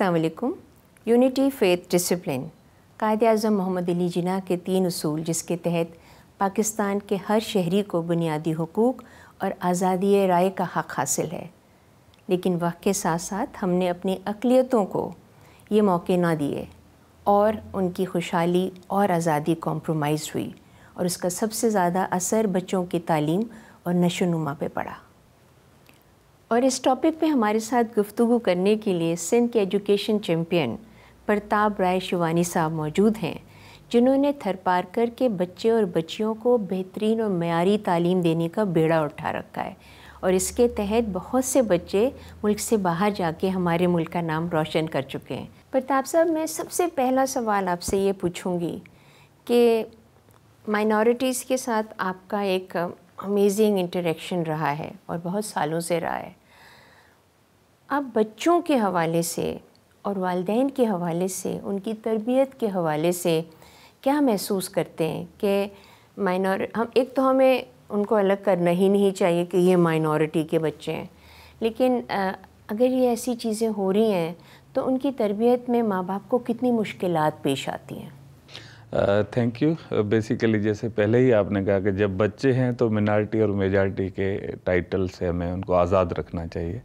असलकुम unity faith discipline कायद अजम मोहम्मद अली जिना के तीन असूल जिसके तहत पाकिस्तान के हर शहरी को बुनियादी हकूक़ और आज़ादी राय का हक़ हासिल है लेकिन वक्त के साथ साथ हमने अपनी अकलीतों को ये मौके ना दिए और उनकी खुशहाली और आज़ादी कॉम्प्रोमाइज़ हुई और उसका सबसे ज़्यादा असर बच्चों की तालीम और नशोनुमा पर पड़ा और इस टॉपिक पे हमारे साथ गुफ्तु करने के लिए सिंध के एजुकेशन चैम्पियन प्रताप राय शिवानी साहब मौजूद हैं जिन्होंने थरपारकर के बच्चे और बच्चियों को बेहतरीन और मैारी तालीम देने का बेड़ा उठा रखा है और इसके तहत बहुत से बच्चे मुल्क से बाहर जाके हमारे मुल्क का नाम रोशन कर चुके हैं प्रताप साहब मैं सबसे पहला सवाल आपसे ये पूछूंगी कि माइनॉरिटीज़ के साथ आपका एक अमेजिंग इंटरेक्शन रहा है और बहुत सालों से रहा है अब बच्चों के हवाले से और वालदेन के हवाले से उनकी तरबियत के हवाले से क्या महसूस करते हैं कि माइनॉर हम एक तो हमें उनको अलग करना ही नहीं चाहिए कि ये माइनॉरिटी के बच्चे हैं लेकिन आ, अगर ये ऐसी चीज़ें हो रही हैं तो उनकी तरबियत में माँ बाप को कितनी मुश्किल पेश आती हैं थैंक यू बेसिकली जैसे पहले ही आपने कहा कि जब बच्चे हैं तो मिनार्टी और मेजार्टी के टाइटल से हमें उनको आज़ाद रखना चाहिए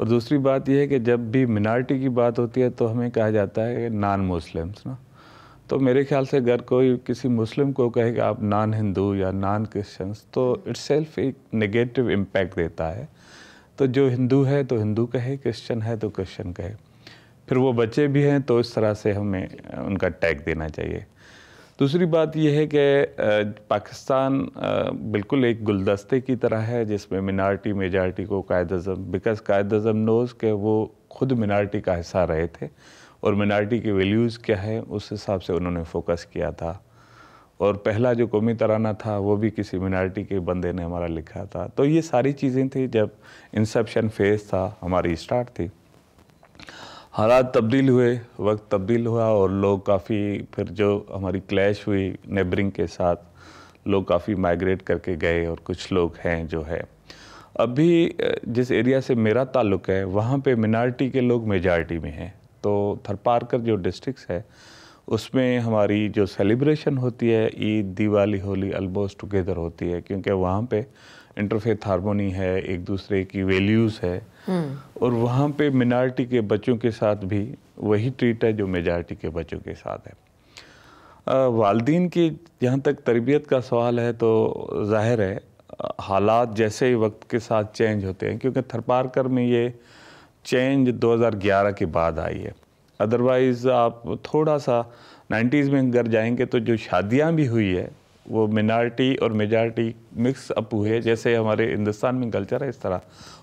और दूसरी बात यह है कि जब भी मिनार्टी की बात होती है तो हमें कहा जाता है नान मुस्लिम्स ना तो मेरे ख्याल से अगर कोई किसी मुस्लिम को कहे कि आप नान हिंदू या नान क्रिश्चियंस तो इट्स सेल्फ एक नेगेटिव इम्पैक्ट देता है तो जो हिंदू है तो हिंदू कहे क्रिश्चियन है तो क्रिश्चियन कहे फिर वो बच्चे भी हैं तो इस तरह से हमें उनका टैग देना चाहिए दूसरी बात यह है कि पाकिस्तान बिल्कुल एक गुलदस्ते की तरह है जिसमें मिनार्टी मेजार्टी को कायद अजम बिकॉज कायद अजम नोज के वो खुद मिनार्टी का हिस्सा रहे थे और मिनार्टी के वैल्यूज़ क्या है उस हिसाब से उन्होंने फोकस किया था और पहला जो कौमी तराना था वो भी किसी मिनार्टी के बंदे ने हमारा लिखा था तो ये सारी चीज़ें थी जब इंसेप्शन फेज़ था हमारी स्टार्ट थी हालात तब्दील हुए वक्त तब्दील हुआ और लोग काफ़ी फिर जो हमारी क्लैश हुई नेबरिंग के साथ लोग काफ़ी माइग्रेट करके गए और कुछ लोग हैं जो है अभी जिस एरिया से मेरा ताल्लुक़ है वहाँ पे मिनार्टी के लोग मेजॉरिटी में हैं तो थरपारकर जो डिस्ट्रिक्स है उसमें हमारी जो सेलिब्रेशन होती है ईद दिवाली होली अलमोस्ट टुगेदर होती है क्योंकि वहाँ पे इंटरफेथ हारमोनी है एक दूसरे की वैल्यूज़ है hmm. और वहाँ पे मिनार्टी के बच्चों के साथ भी वही ट्रीट है जो मेजार्टी के बच्चों के साथ है वालदीन की जहाँ तक तरबियत का सवाल है तो जाहिर है हालात जैसे ही वक्त के साथ चेंज होते हैं क्योंकि थरपारकर में ये चेंज 2011 के बाद आई है अदरवाइज़ आप थोड़ा सा 90s में घर जाएंगे तो जो शादियाँ भी हुई है वो मिनार्टी और मेजार्टी मिक्स अप हुए जैसे हमारे हिंदुस्तान में कल्चर है इस तरह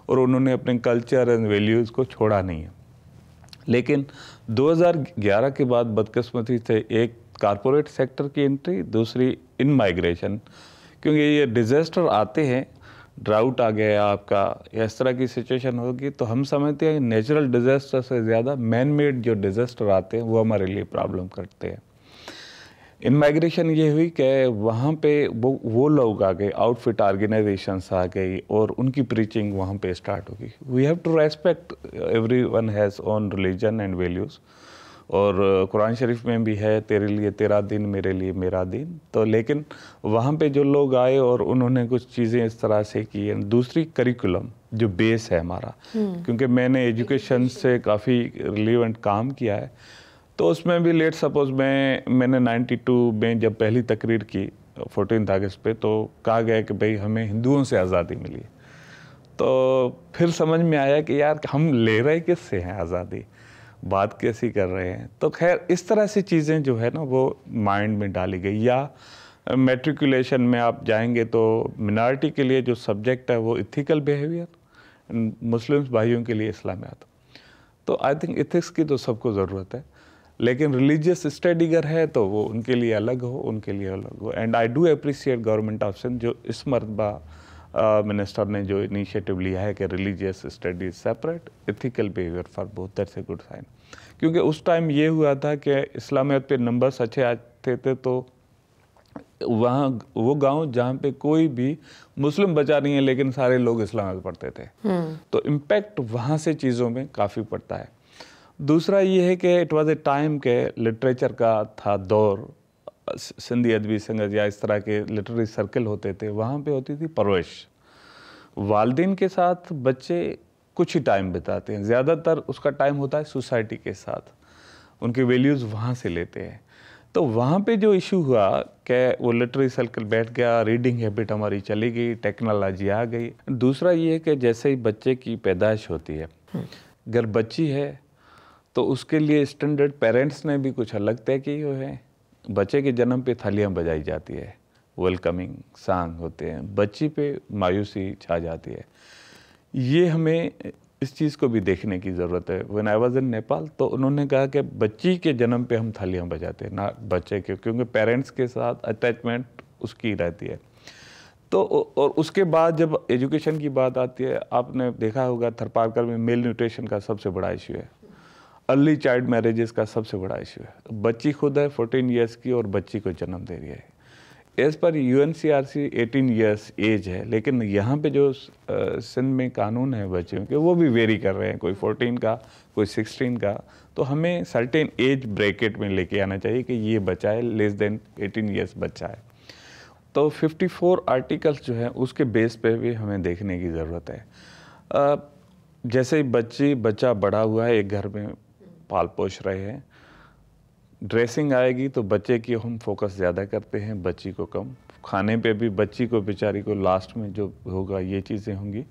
और उन्होंने अपने कल्चर एंड वैल्यूज़ को छोड़ा नहीं है लेकिन 2011 के बाद बदकिस्मती से एक कारपोरेट सेक्टर की एंट्री दूसरी इन माइग्रेशन क्योंकि ये डिज़ास्टर आते हैं ड्राउट आ गया आपका इस तरह की सिचुएशन होगी तो हम समझते हैं नेचुरल डिज़ास्टर से ज़्यादा मैन मेड जो डिज़ास्टर आते हैं वो हमारे लिए प्रॉब्लम करते हैं इमाइग्रेशन ये हुई कि वहाँ पे वो वो लोग आ गए आउटफिट ऑर्गेनाइजेशंस आ गई और उनकी प्रीचिंग वहाँ पे स्टार्ट हो गई we have to respect everyone has own religion and values और कुरान शरीफ में भी है तेरे लिए तेरा दिन मेरे लिए मेरा दिन तो लेकिन वहाँ पे जो लोग आए और उन्होंने कुछ चीज़ें इस तरह से की दूसरी करिकुलम जो बेस है हमारा हम्म। क्योंकि मैंने एजुकेशन से काफ़ी रिलीवेंट काम किया है तो उसमें भी लेट सपोज मैं मैंने 92 में जब पहली तकरीर की फोर्टीन अगस्त पे तो कहा गया कि भाई हमें हिंदुओं से आज़ादी मिली तो फिर समझ में आया कि यार हम ले रहे किससे हैं आज़ादी बात कैसी कर रहे हैं तो खैर इस तरह से चीज़ें जो है ना वो माइंड में डाली गई या मेट्रिकुलेशन में आप जाएंगे तो मिनार्टी के लिए जो सब्जेक्ट है वो इथिकल बिहेवियर मुस्लिम्स भाइयों के लिए इस्लामियात तो आई थिंक इथिक्स की तो सबको ज़रूरत है लेकिन रिलीजियस स्टडी अगर है तो वो उनके लिए अलग हो उनके लिए अलग हो and I do appreciate government of Sindh जो इस मरतबा मिनिस्टर ने जो इनिशिएटिव लिया है कि religious study separate ethical behaviour for both that's a good sign क्योंकि उस टाइम ये हुआ था कि इस्लामियत पे नंबर्स अच्छे आते थे तो वहाँ वो गांव जहाँ पे कोई भी मुस्लिम बचा नहीं है लेकिन सारे लोग इस्लाम पढ़ते थे हम्म। तो इम्पैक्ट वहाँ से चीज़ों में काफ़ी पड़ता है दूसरा ये है कि इट वाज ए टाइम के लिटरेचर का था दौर सिंधी अदबी संगत या इस तरह के लिटरेरी सर्कल होते थे वहाँ पे होती थी परवरिश वालदेन के साथ बच्चे कुछ ही टाइम बिताते हैं ज़्यादातर उसका टाइम होता है सोसाइटी के साथ उनके वैल्यूज़ वहाँ से लेते हैं तो वहाँ पे जो इशू हुआ कि वो लिटरेरी सर्कल बैठ गया रीडिंग हैबिट हमारी चली गई टेक्नोलॉजी आ गई दूसरा ये है कि जैसे ही बच्चे की पैदाइश होती है हम्म। अगर बच्ची है तो उसके लिए स्टैंडर्ड पेरेंट्स ने भी कुछ अलग तय की हुए है बच्चे के जन्म पे थालियाँ बजाई जाती है वेलकमिंग सांग होते हैं बच्ची पे मायूसी छा जाती है ये हमें इस चीज़ को भी देखने की ज़रूरत है when I was in Nepal तो उन्होंने कहा कि बच्ची के जन्म पे हम थालियाँ बजाते हैं ना बच्चे के क्योंकि पेरेंट्स के साथ अटैचमेंट उसकी रहती है तो और उसके बाद जब एजुकेशन की बात आती है आपने देखा होगा थरपारकर में मेल न्यूट्रिशन का सबसे बड़ा इशू है अर्ली चाइल्ड मैरिजेस का सबसे बड़ा इशू है बच्ची खुद है फोर्टीन ईयर्स की और बच्ची को जन्म दे रही है एज़ पर U N C R C eighteen years age है लेकिन यहाँ पे जो सिंध में कानून है बच्चों के वो भी वेरी कर रहे हैं कोई फोर्टीन का कोई सिक्सटीन का तो हमें सर्टेन एज ब्रैकेट में लेके आना चाहिए कि ये बच्चा है लेस देन एटीन ईयर्स बच्चा है तो फिफ्टी फोर आर्टिकल्स जो है उसके बेस पे भी हमें देखने की ज़रूरत है आ, जैसे ही बच्ची बच्चा बड़ा हुआ है एक घर में पाल पोष रहे हैं ड्रेसिंग आएगी तो बच्चे की हम फोकस ज़्यादा करते हैं बच्ची को कम खाने पे भी बच्ची को बेचारी को लास्ट में जो होगा ये चीज़ें होंगी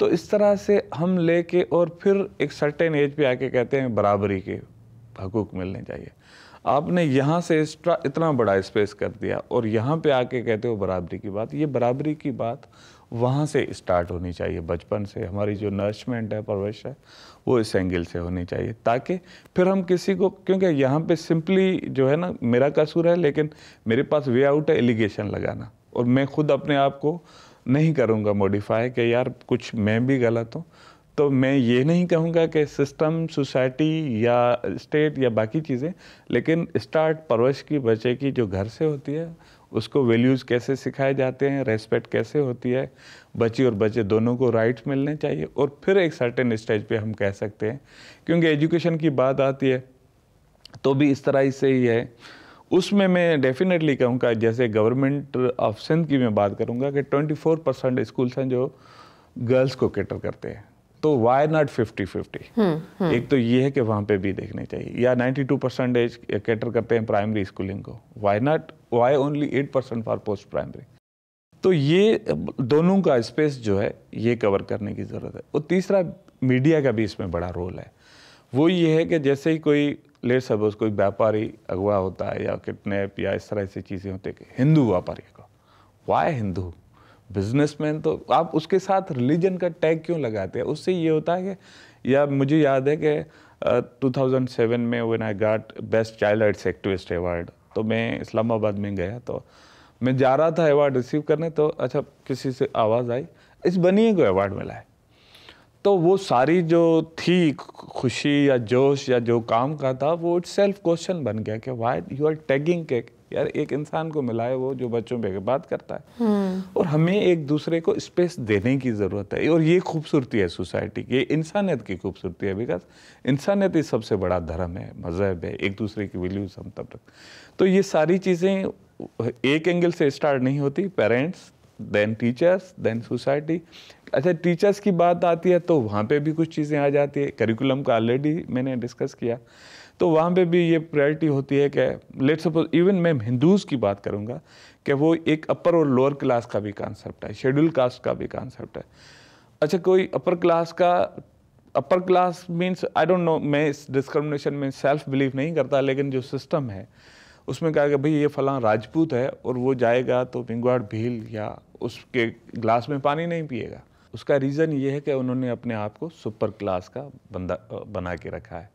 तो इस तरह से हम लेके और फिर एक सर्टेन एज पे आके कहते हैं बराबरी के हकूक मिलने चाहिए आपने यहाँ से एक्स्ट्रा इतना बड़ा स्पेस कर दिया और यहाँ पे आके कहते हो बराबरी की बात ये बराबरी की बात वहाँ से स्टार्ट होनी चाहिए बचपन से हमारी जो नर्चमेंट है परवरिश है वो इस एंगल से होनी चाहिए ताकि फिर हम किसी को क्योंकि यहाँ पे सिंपली जो है ना मेरा कसूर है लेकिन मेरे पास वे आउट है एलिगेशन लगाना और मैं खुद अपने आप को नहीं करूँगा मॉडिफाई कि यार कुछ मैं भी गलत हूँ तो मैं ये नहीं कहूँगा कि सिस्टम सोसाइटी या स्टेट या बाकी चीज़ें लेकिन स्टार्ट परवरिश की बच्चे की जो घर से होती है उसको वैल्यूज़ कैसे सिखाए जाते हैं रेस्पेक्ट कैसे होती है बच्ची और बच्चे दोनों को राइट्स मिलने चाहिए और फिर एक सर्टेन स्टेज पे हम कह सकते हैं क्योंकि एजुकेशन की बात आती है तो भी इस तरह से ही है उसमें मैं डेफिनेटली कहूँगा जैसे गवर्नमेंट ऑफ सिंध की मैं बात करूँगा कि फोर परसेंट स्कूल्स हैं जो गर्ल्स को कैटर करते हैं तो वाई नॉट फिफ्टी फिफ्टी एक तो ये है कि वहाँ पे भी देखनी चाहिए या नाइन्टी टू परसेंटेज कैटर करते हैं प्राइमरी स्कूलिंग को why not why only eight percent for post primary तो ये दोनों का स्पेस जो है ये कवर करने की ज़रूरत है और तीसरा मीडिया का भी इसमें बड़ा रोल है वो ये है कि जैसे ही कोई लेट सपोज कोई व्यापारी अगवा होता है या किडनेप या इस तरह से चीज़ें होती है हिंदू व्यापारी को वाई हिंदू बिजनेसमैन तो आप उसके साथ रिलीजन का टैग क्यों लगाते हैं उससे ये होता है कि या मुझे याद है कि थाउजेंड 2007 में when I got best child rights activist award तो मैं इस्लामाबाद में गया तो मैं जा रहा था अवार्ड रिसीव करने तो अच्छा किसी से आवाज़ आई इस बनिए को अवार्ड मिला है तो वो सारी जो थी खुशी या जोश या जो काम का था वो इट सेल्फ क्वेश्चन बन गया कि वाई यू आर टैगिंग के यार एक इंसान को मिला है वो जो बच्चों पे बात करता है हम्म। और हमें एक दूसरे को स्पेस देने की ज़रूरत है और ये खूबसूरती है सोसाइटी की इंसानियत की खूबसूरती है बिकॉज इंसानियत ही सबसे बड़ा धर्म है मज़हब है एक दूसरे की वैल्यूज हम तब तक तो ये सारी चीज़ें एक एंगल से स्टार्ट नहीं होती parents then teachers then society अच्छा टीचर्स की बात आती है तो वहाँ पे भी कुछ चीज़ें आ जाती है करिकुलम का ऑलरेडी मैंने डिस्कस किया तो वहाँ पे भी ये प्रायोरिटी होती है कि लेट सपोज इवन मैं हिंदूज़ की बात करूँगा कि वो एक अपर और लोअर क्लास का भी कॉन्सेप्ट है शेड्यूल कास्ट का भी कॉन्सेप्ट है अच्छा कोई अपर क्लास का upper class means I don't know मैं इस डिस्क्रमिनेशन में सेल्फ बिलीव नहीं करता लेकिन जो सिस्टम है उसमें कहा कि भाई ये फलां राजपूत है और वो जाएगा तो पिंगवाड़ भील या उसके ग्लास में पानी नहीं पिएगा उसका रीज़न ये है कि उन्होंने अपने आप को सुपर क्लास का बंदा बना के रखा है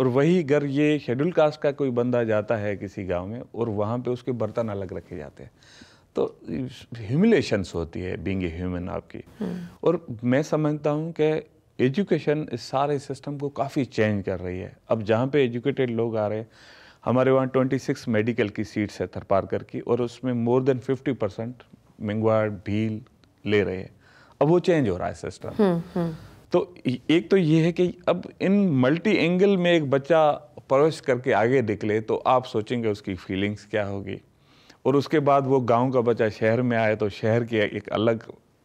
और वही अगर ये शेड्यूल कास्ट का कोई बंदा जाता है किसी गांव में और वहाँ पे उसके बर्तन अलग रखे जाते हैं तो ह्यूमिलेशंस होती है बींग ए ह्यूमन आपकी हम्म। और मैं समझता हूँ कि एजुकेशन इस सारे सिस्टम को काफ़ी चेंज कर रही है अब जहाँ पे एजुकेटेड लोग आ रहे हैं हमारे वहाँ 26 मेडिकल की सीट्स है थरपारकर की और उसमें मोर देन 50 परसेंट मिंगवाड़ भील ले रहे हैं अब वो चेंज हो रहा है सिस्टम तो एक तो ये है कि अब इन मल्टी एंगल में एक बच्चा प्रवेश करके आगे निकले तो आप सोचेंगे उसकी फीलिंग्स क्या होगी और उसके बाद वो गांव का बच्चा शहर में आए तो शहर के एक अलग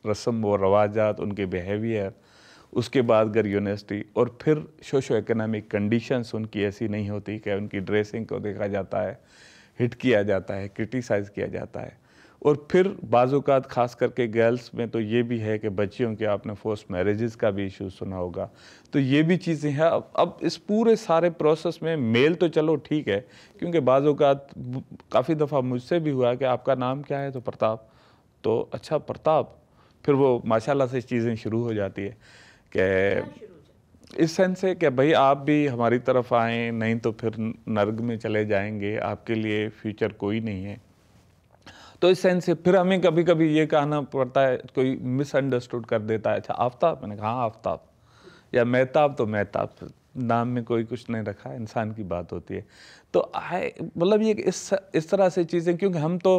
रस्म व रवाजात उनके बिहेवियर उसके बाद अगर यूनिवर्सिटी और फिर सोशो इकोनॉमिक कंडीशंस उनकी ऐसी नहीं होती कि उनकी ड्रेसिंग को देखा जाता है हिट किया जाता है क्रिटिसाइज़ किया जाता है और फिर बाज़ात ख़ास करके गर्ल्स में तो ये भी है कि बच्चियों के आपने फोर्स मैरिज़ का भी इशू सुना होगा तो ये भी चीज़ें हैं अब अब इस पूरे सारे प्रोसेस में मेल तो चलो ठीक है क्योंकि बाज़ात काफ़ी दफ़ा मुझसे भी हुआ कि आपका नाम क्या है तो प्रताप तो अच्छा प्रताप फिर वो माशाला से चीज़ें शुरू हो जाती है कि इस सेंस से कि भाई आप भी हमारी तरफ आएँ नहीं तो फिर नर्ग में चले जाएंगे आपके लिए फ्यूचर कोई नहीं है तो इस सेंस से फिर हमें कभी कभी ये कहना पड़ता है कोई मिसअंडरस्टूड कर देता है अच्छा आफ्ताब मैंने कहा हाँ आफ्ताब या महताब तो महताब नाम में कोई कुछ नहीं रखा इंसान की बात होती है तो आए मतलब ये इस इस तरह से चीज़ें क्योंकि हम तो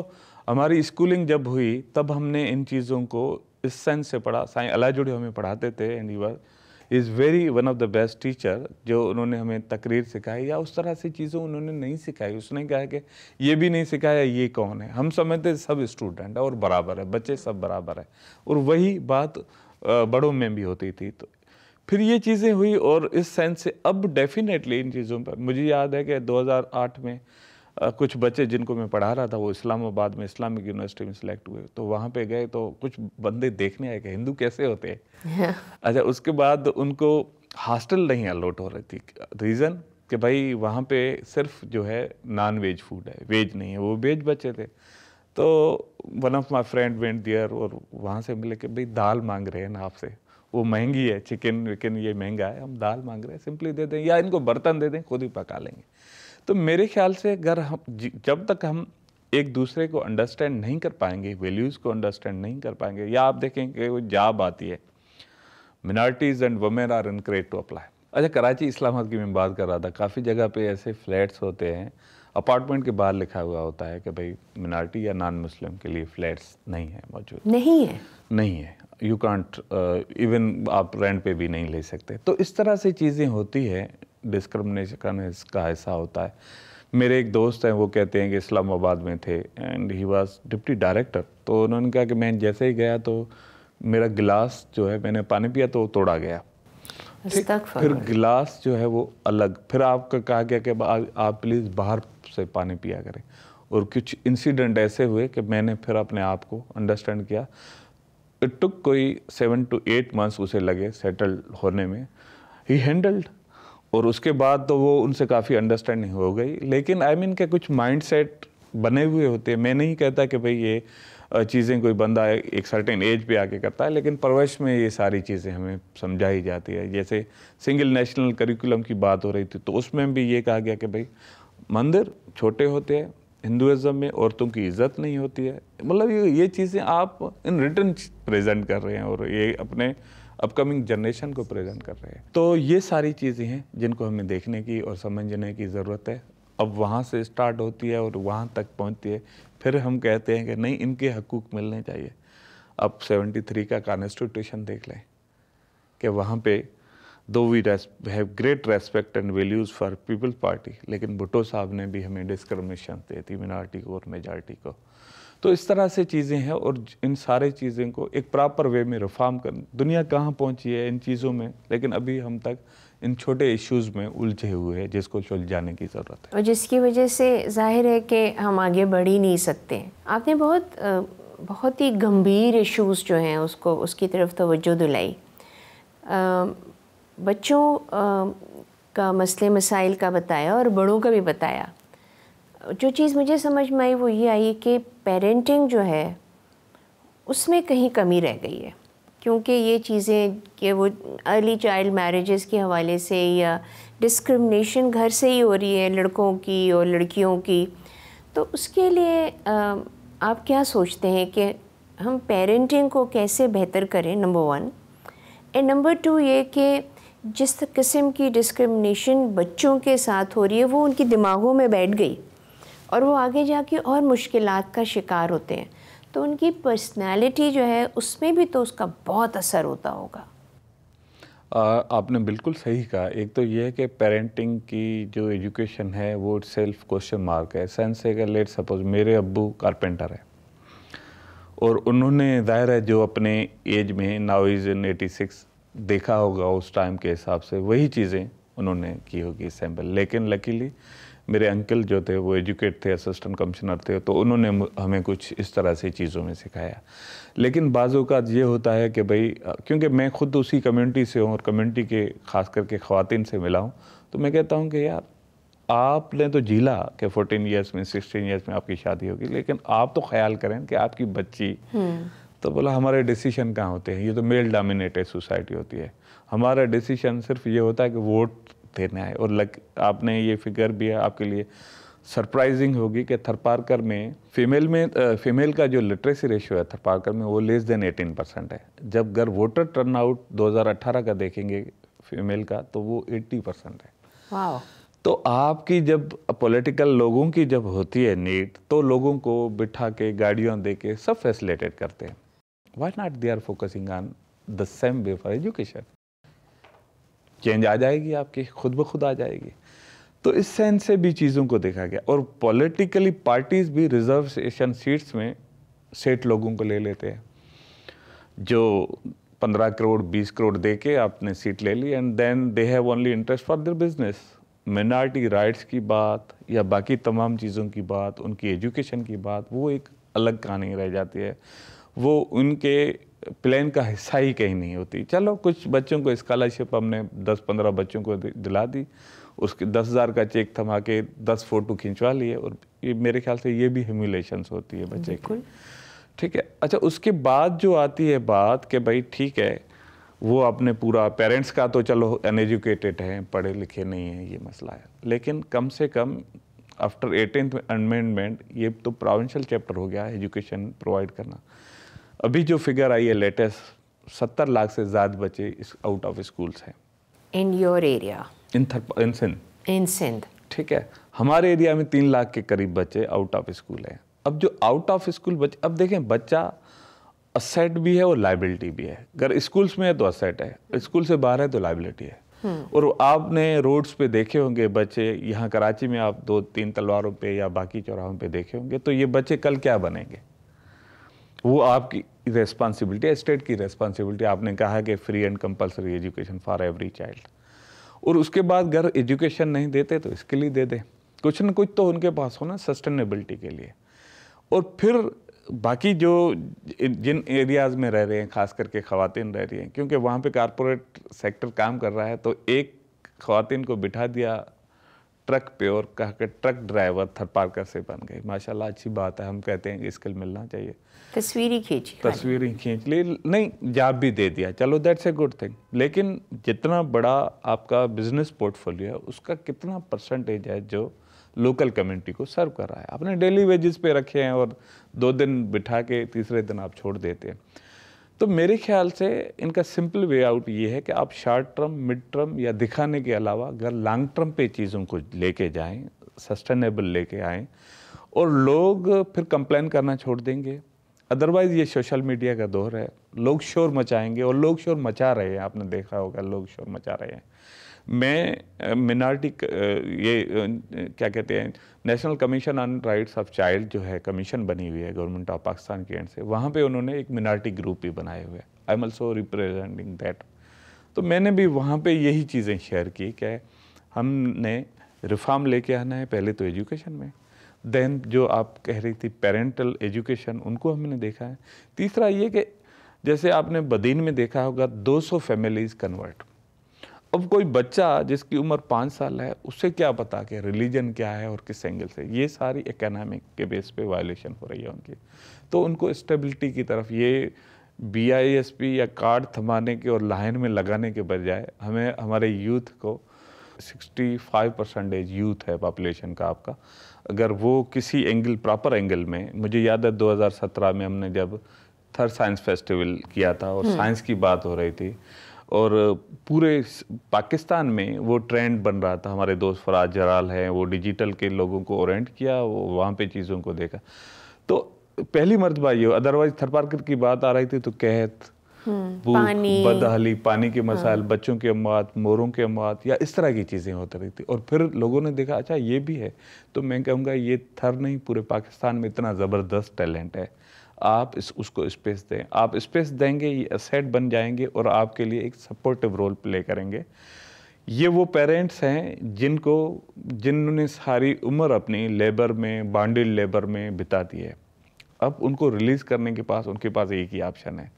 हमारी स्कूलिंग जब हुई तब हमने इन चीज़ों को इस सेंस से पढ़ा साई अलाजुड़ी हमें पढ़ाते थे and you are is very one of the best teacher जो उन्होंने हमें तकरीर सिखाई या उस तरह से चीज़ें उन्होंने नहीं सिखाई उसने कहा कि ये भी नहीं सिखाया ये कौन है हम समझते सब स्टूडेंट और बराबर है बच्चे सब बराबर है और वही बात बड़ों में भी होती थी तो फिर ये चीज़ें हुई और इस सेंस से अब डेफिनेटली इन चीज़ों पर मुझे याद है कि 2008 में कुछ बच्चे जिनको मैं पढ़ा रहा था वो इस्लामाबाद में इस्लामिक यूनिवर्सिटी में सिलेक्ट हुए तो वहाँ पे गए तो कुछ बंदे देखने आए कि हिंदू कैसे होते हैं अच्छा उसके बाद उनको हॉस्टल नहीं अलॉट हो रही थी रीज़न कि भाई वहाँ पे सिर्फ जो है नॉन वेज फूड है वेज नहीं है वो वेज बच्चे थे तो one of my friend went there और वहाँ से मिले कि भाई दाल मांग रहे हैं ना आपसे वो महंगी है चिकन विकन ये महंगा है हम दाल मांग रहे हैं सिंपली दे दें या इनको बर्तन दे दें खुद ही पका लेंगे तो मेरे ख्याल से अगर हम जब तक हम एक दूसरे को अंडरस्टैंड नहीं कर पाएंगे वैल्यूज़ को अंडरस्टैंड नहीं कर पाएंगे या आप देखेंगे वो जाब आती है minorities and women are encouraged to apply अच्छा कराची इस्लामाबाद की मैं बात कर रहा था काफ़ी जगह पे ऐसे फ्लैट्स होते हैं अपार्टमेंट के बाहर लिखा हुआ होता है कि भाई मिनार्टी या नॉन मुस्लिम के लिए फ्लैट्स नहीं है मौजूद नहीं है नहीं है यू कॉन्ट इवन आप रेंट पे भी नहीं ले सकते तो इस तरह से चीज़ें होती है डिस्क्रमिनेशन इसका हिस्सा होता है मेरे एक दोस्त हैं वो कहते हैं कि इस्लामाबाद में थे and he was deputy director तो उन्होंने कहा कि मैं जैसे ही गया तो मेरा गिलास जो है मैंने पानी पिया तो वो तोड़ा गया फिर गिलास जो है वो अलग फिर आपका कहा गया कि आप प्लीज़ बाहर से पानी पिया करें और कुछ इंसिडेंट ऐसे हुए कि मैंने फिर अपने आप को अंडरस्टैंड किया इट टुक कोई सेवन टू एट मंथ्स उसे लगे सेटल होने में ही हैंडल्ड और उसके बाद तो वो उनसे काफ़ी अंडरस्टैंडिंग हो गई लेकिन आई I मीन mean, के कुछ सेट बने हुए होते हैं मैं नहीं कहता कि भाई ये चीज़ें कोई बंदा एक सर्टेन एज पे आके करता है लेकिन परवरिश में ये सारी चीज़ें हमें समझाई जाती है जैसे सिंगल नेशनल करिकुलम की बात हो रही थी तो उसमें भी ये कहा गया कि भाई मंदिर छोटे होते हैं हिंदुज़म में औरतों की इज्जत नहीं होती है मतलब ये ये चीज़ें आप इन रिटर्न प्रेजेंट कर रहे हैं और ये अपने अपकमिंग जनरेशन को प्रेजेंट कर रहे हैं तो ये सारी चीज़ें हैं जिनको हमें देखने की और समझने की ज़रूरत है अब वहाँ से स्टार्ट होती है और वहाँ तक पहुँचती है फिर हम कहते हैं कि नहीं इनके हकूक मिलने चाहिए अब 73 का कॉन्स्टिट्यूशन देख लें कि वहाँ पे though we have great respect and values for people party लेकिन भुटो साहब ने भी हमें डिस्क्रमिनेशन दे दी मिनार्टी को और मेजार्टी को तो इस तरह से चीज़ें हैं और इन सारे चीज़ें को एक प्रॉपर वे में रिफॉर्म कर दुनिया कहाँ पहुँची है इन चीज़ों में लेकिन अभी हम तक इन छोटे इश्यूज में उलझे हुए हैं जिसको सुलझाने की ज़रूरत है और जिसकी वजह से जाहिर है कि हम आगे बढ़ ही नहीं सकते आपने बहुत बहुत ही गंभीर इश्यूज जो हैं उसको उसकी तरफ तोज्जो दिलाई बच्चों का मसले मसाइल का बताया और बड़ों का भी बताया जो चीज़ मुझे समझ में आई वो ये आई कि पेरेंटिंग जो है उसमें कहीं कमी रह गई है क्योंकि ये चीज़ें कि वो अर्ली चाइल्ड मैरिजेस के हवाले से या डिस्क्रिमिनेशन घर से ही हो रही है लड़कों की और लड़कियों की तो उसके लिए आप क्या सोचते हैं कि हम पेरेंटिंग को कैसे बेहतर करें number one and number two ये कि जिस किस्म की डिस्क्रिमिनेशन बच्चों के साथ हो रही है वो उनकी दिमागों में बैठ गई और वो आगे जाके और मुश्किल का शिकार होते हैं तो उनकी पर्सनैलिटी जो है उसमें भी तो उसका बहुत असर होता होगा आपने बिल्कुल सही कहा एक तो यह है कि पेरेंटिंग की जो एजुकेशन है वो सेल्फ क्वेश्चन मार्क है सेंस है लेट सपोज मेरे अब्बू कारपेंटर है और उन्होंने ज़ाहिर है जो अपने एज में now is in eighty six देखा होगा उस टाइम के हिसाब से वही चीज़ें उन्होंने की होगी सैम्पल लेकिन लकीली मेरे अंकल जो थे वो एजुकेट थे असिस्टेंट कमिश्नर थे तो उन्होंने हमें कुछ इस तरह से चीज़ों में सिखाया लेकिन बाज़ात ये होता है कि भाई क्योंकि मैं खुद उसी कम्युनिटी से हूँ और कम्युनिटी के ख़ास करके ख़वान से मिला हूँ तो मैं कहता हूँ कि यार आपने तो झीला कि 14 ईयर्स में 16 ईयर्स में आपकी शादी होगी लेकिन आप तो ख्याल करें कि आपकी बच्ची हम्म। तो बोला हमारे डिसीशन कहाँ होते हैं ये तो मेल डोमिनेटेड सोसाइटी होती है हमारा डिसीशन सिर्फ ये होता है कि वोट देने आए और लग आपने ये फिगर भी है आपके लिए सरप्राइजिंग होगी कि थरपारकर में फीमेल में फीमेल का जो लिटरेसी रेशियो है थरपारकर में वो लेस देन 18 परसेंट है जब अगर वोटर टर्नआउट 2018 का देखेंगे फीमेल का तो वो 80 परसेंट है तो आपकी जब पॉलिटिकल लोगों की जब होती है नीट तो लोगों को बिठा के गाड़ियाँ दे के सब फैसिलेटेड करते हैं why not they are focusing on the same way for education change आ जाएगी आपकी खुद ब खुद आ जाएगी तो इस सेंस से भी चीज़ों को देखा गया और पॉलिटिकली पार्टीज भी रिजर्वेशन सीट्स में सेठ लोगों को ले लेते हैं जो पंद्रह करोड़ बीस करोड़ दे के आपने सीट ले ली and then they have only interest for their business minority rights की बात या बाकी तमाम चीज़ों की बात उनकी एजुकेशन की बात वो एक अलग कहानी रह जाती है वो उनके प्लान का हिस्सा ही कहीं नहीं होती चलो कुछ बच्चों को स्कॉलरशिप हमने 10-15 बच्चों को दिला दी उसके दस हज़ार का चेक थमा के दस फ़ोटो खिंचवा लिए और ये मेरे ख्याल से ये भी ह्यूमिलेशंस होती है बच्चे की ठीक है अच्छा उसके बाद जो आती है बात कि भाई ठीक है वो अपने पूरा पेरेंट्स का तो चलो अनएजुकेटेड हैं पढ़े लिखे नहीं हैं ये मसला है लेकिन कम से कम आफ्टर एटीन अमेंडमेंट ये तो प्रोविंशियल चैप्टर हो गया एजुकेशन प्रोवाइड करना अभी जो फिगर आई है लेटेस्ट सत्तर लाख से ज़्यादा बच्चे आउट ऑफ स्कूल्स हैं in your area in in Sindh in Sindh ठीक है हमारे एरिया में तीन लाख के करीब बच्चे आउट ऑफ स्कूल हैं अब जो आउट ऑफ स्कूल बच्चे अब देखें बच्चा असेट भी है और लाइबिलिटी भी है अगर स्कूल्स में है तो असेट है स्कूल से बाहर है तो लाइबिलिटी है hmm. और आपने रोड्स पे देखे होंगे बच्चे यहाँ कराची में आप दो तीन तलवारों पे या बाकी चौराहों पे देखे होंगे तो ये बच्चे कल क्या बनेंगे वो आपकी रेस्पॉन्सिबिलिटी स्टेट की रेस्पॉन्सिबिलिटी आपने कहा कि free and compulsory education for every child और उसके बाद अगर एजुकेशन नहीं देते तो इसके लिए दे दें कुछ ना कुछ तो उनके पास होना सस्टेनेबिलिटी के लिए और फिर बाकी जो जिन एरियाज़ में रह रहे हैं ख़ास करके ख़वान रह रही हैं क्योंकि वहाँ पे कारपोरेट सेक्टर काम कर रहा है तो एक ख़वान को बिठा दिया ट्रक पे और कह के ट्रक ड्राइवर थरपारकर से बन गई माशाल्लाह अच्छी बात है हम कहते हैं कि स्किल मिलना चाहिए तस्वीरें खींची तस्वीरें खींच ली नहीं जॉब भी दे दिया चलो दैट्स ए गुड थिंग लेकिन जितना बड़ा आपका बिजनेस पोर्टफोलियो है उसका कितना परसेंटेज है जो लोकल कम्युनिटी को सर्व कर रहा है आपने डेली वेजेस पे रखे हैं और दो दिन बिठा के तीसरे दिन आप छोड़ देते हैं तो मेरे ख्याल से इनका सिंपल वे आउट ये है कि आप शॉर्ट टर्म मिड टर्म या दिखाने के अलावा अगर लॉन्ग टर्म पे चीज़ों को लेके जाएं सस्टेनेबल लेके आएँ और लोग फिर कंप्लेन करना छोड़ देंगे अदरवाइज़ ये सोशल मीडिया का दौर है लोग शोर मचाएंगे और लोग शोर मचा रहे हैं आपने देखा होगा लोग शोर मचा रहे हैं मैं मिनार्टी ये क्या कहते हैं national commission on rights of child जो है कमीशन बनी हुई है गवर्नमेंट ऑफ पाकिस्तान की एंड से वहाँ पे उन्होंने एक मिनार्टी ग्रुप भी बनाए हुए I am also representing that तो मैंने भी वहाँ पे यही चीज़ें शेयर की कि हमने रिफॉर्म लेके आना है पहले तो एजुकेशन में देन जो आप कह रही थी पेरेंटल एजुकेशन उनको हमने देखा है तीसरा ये कि जैसे आपने बदीन में देखा होगा 200 फैमिलीज़ कन्वर्ट अब कोई बच्चा जिसकी उम्र पाँच साल है उसे क्या पता कि रिलीजन क्या है और किस एंगल से ये सारी इकोनॉमिक के बेस पे वायलेशन हो रही है उनकी तो उनको स्टेबिलिटी की तरफ ये बी या कार्ड थमाने के और लाइन में लगाने के बजाय हमें हमारे यूथ को 65 परसेंटेज यूथ है पॉपुलेशन का आपका अगर वो किसी एंगल प्रॉपर एंगल में मुझे याद है 2017 में हमने जब थर्ड साइंस फेस्टिवल किया था और साइंस हम्म। की बात हो रही थी और पूरे पाकिस्तान में वो ट्रेंड बन रहा था हमारे दोस्त फराज जराल हैं वो डिजिटल के लोगों को ओरेंट किया वो वहाँ पे चीज़ों को देखा तो पहली मरतबा ये अदरवाइज थरपारकर की बात आ रही थी तो कहत हम्म, पानी बदहली पानी के मसाइल हाँ। बच्चों के अमवात मोरों के अमवात या इस तरह की चीज़ें होती रही थी और फिर लोगों ने देखा अच्छा ये भी है तो मैं कहूँगा ये थर नहीं पूरे पाकिस्तान में इतना ज़बरदस्त टैलेंट है आप इस उसको स्पेस दें आप स्पेस देंगे ये असेट बन जाएंगे और आपके लिए एक सपोर्टिव रोल प्ले करेंगे ये वो पेरेंट्स हैं जिनको जिन्होंने सारी उम्र अपनी लेबर में बाउंडेड लेबर में बिता दी है अब उनको रिलीज़ करने के पास उनके पास एक ही ऑप्शन है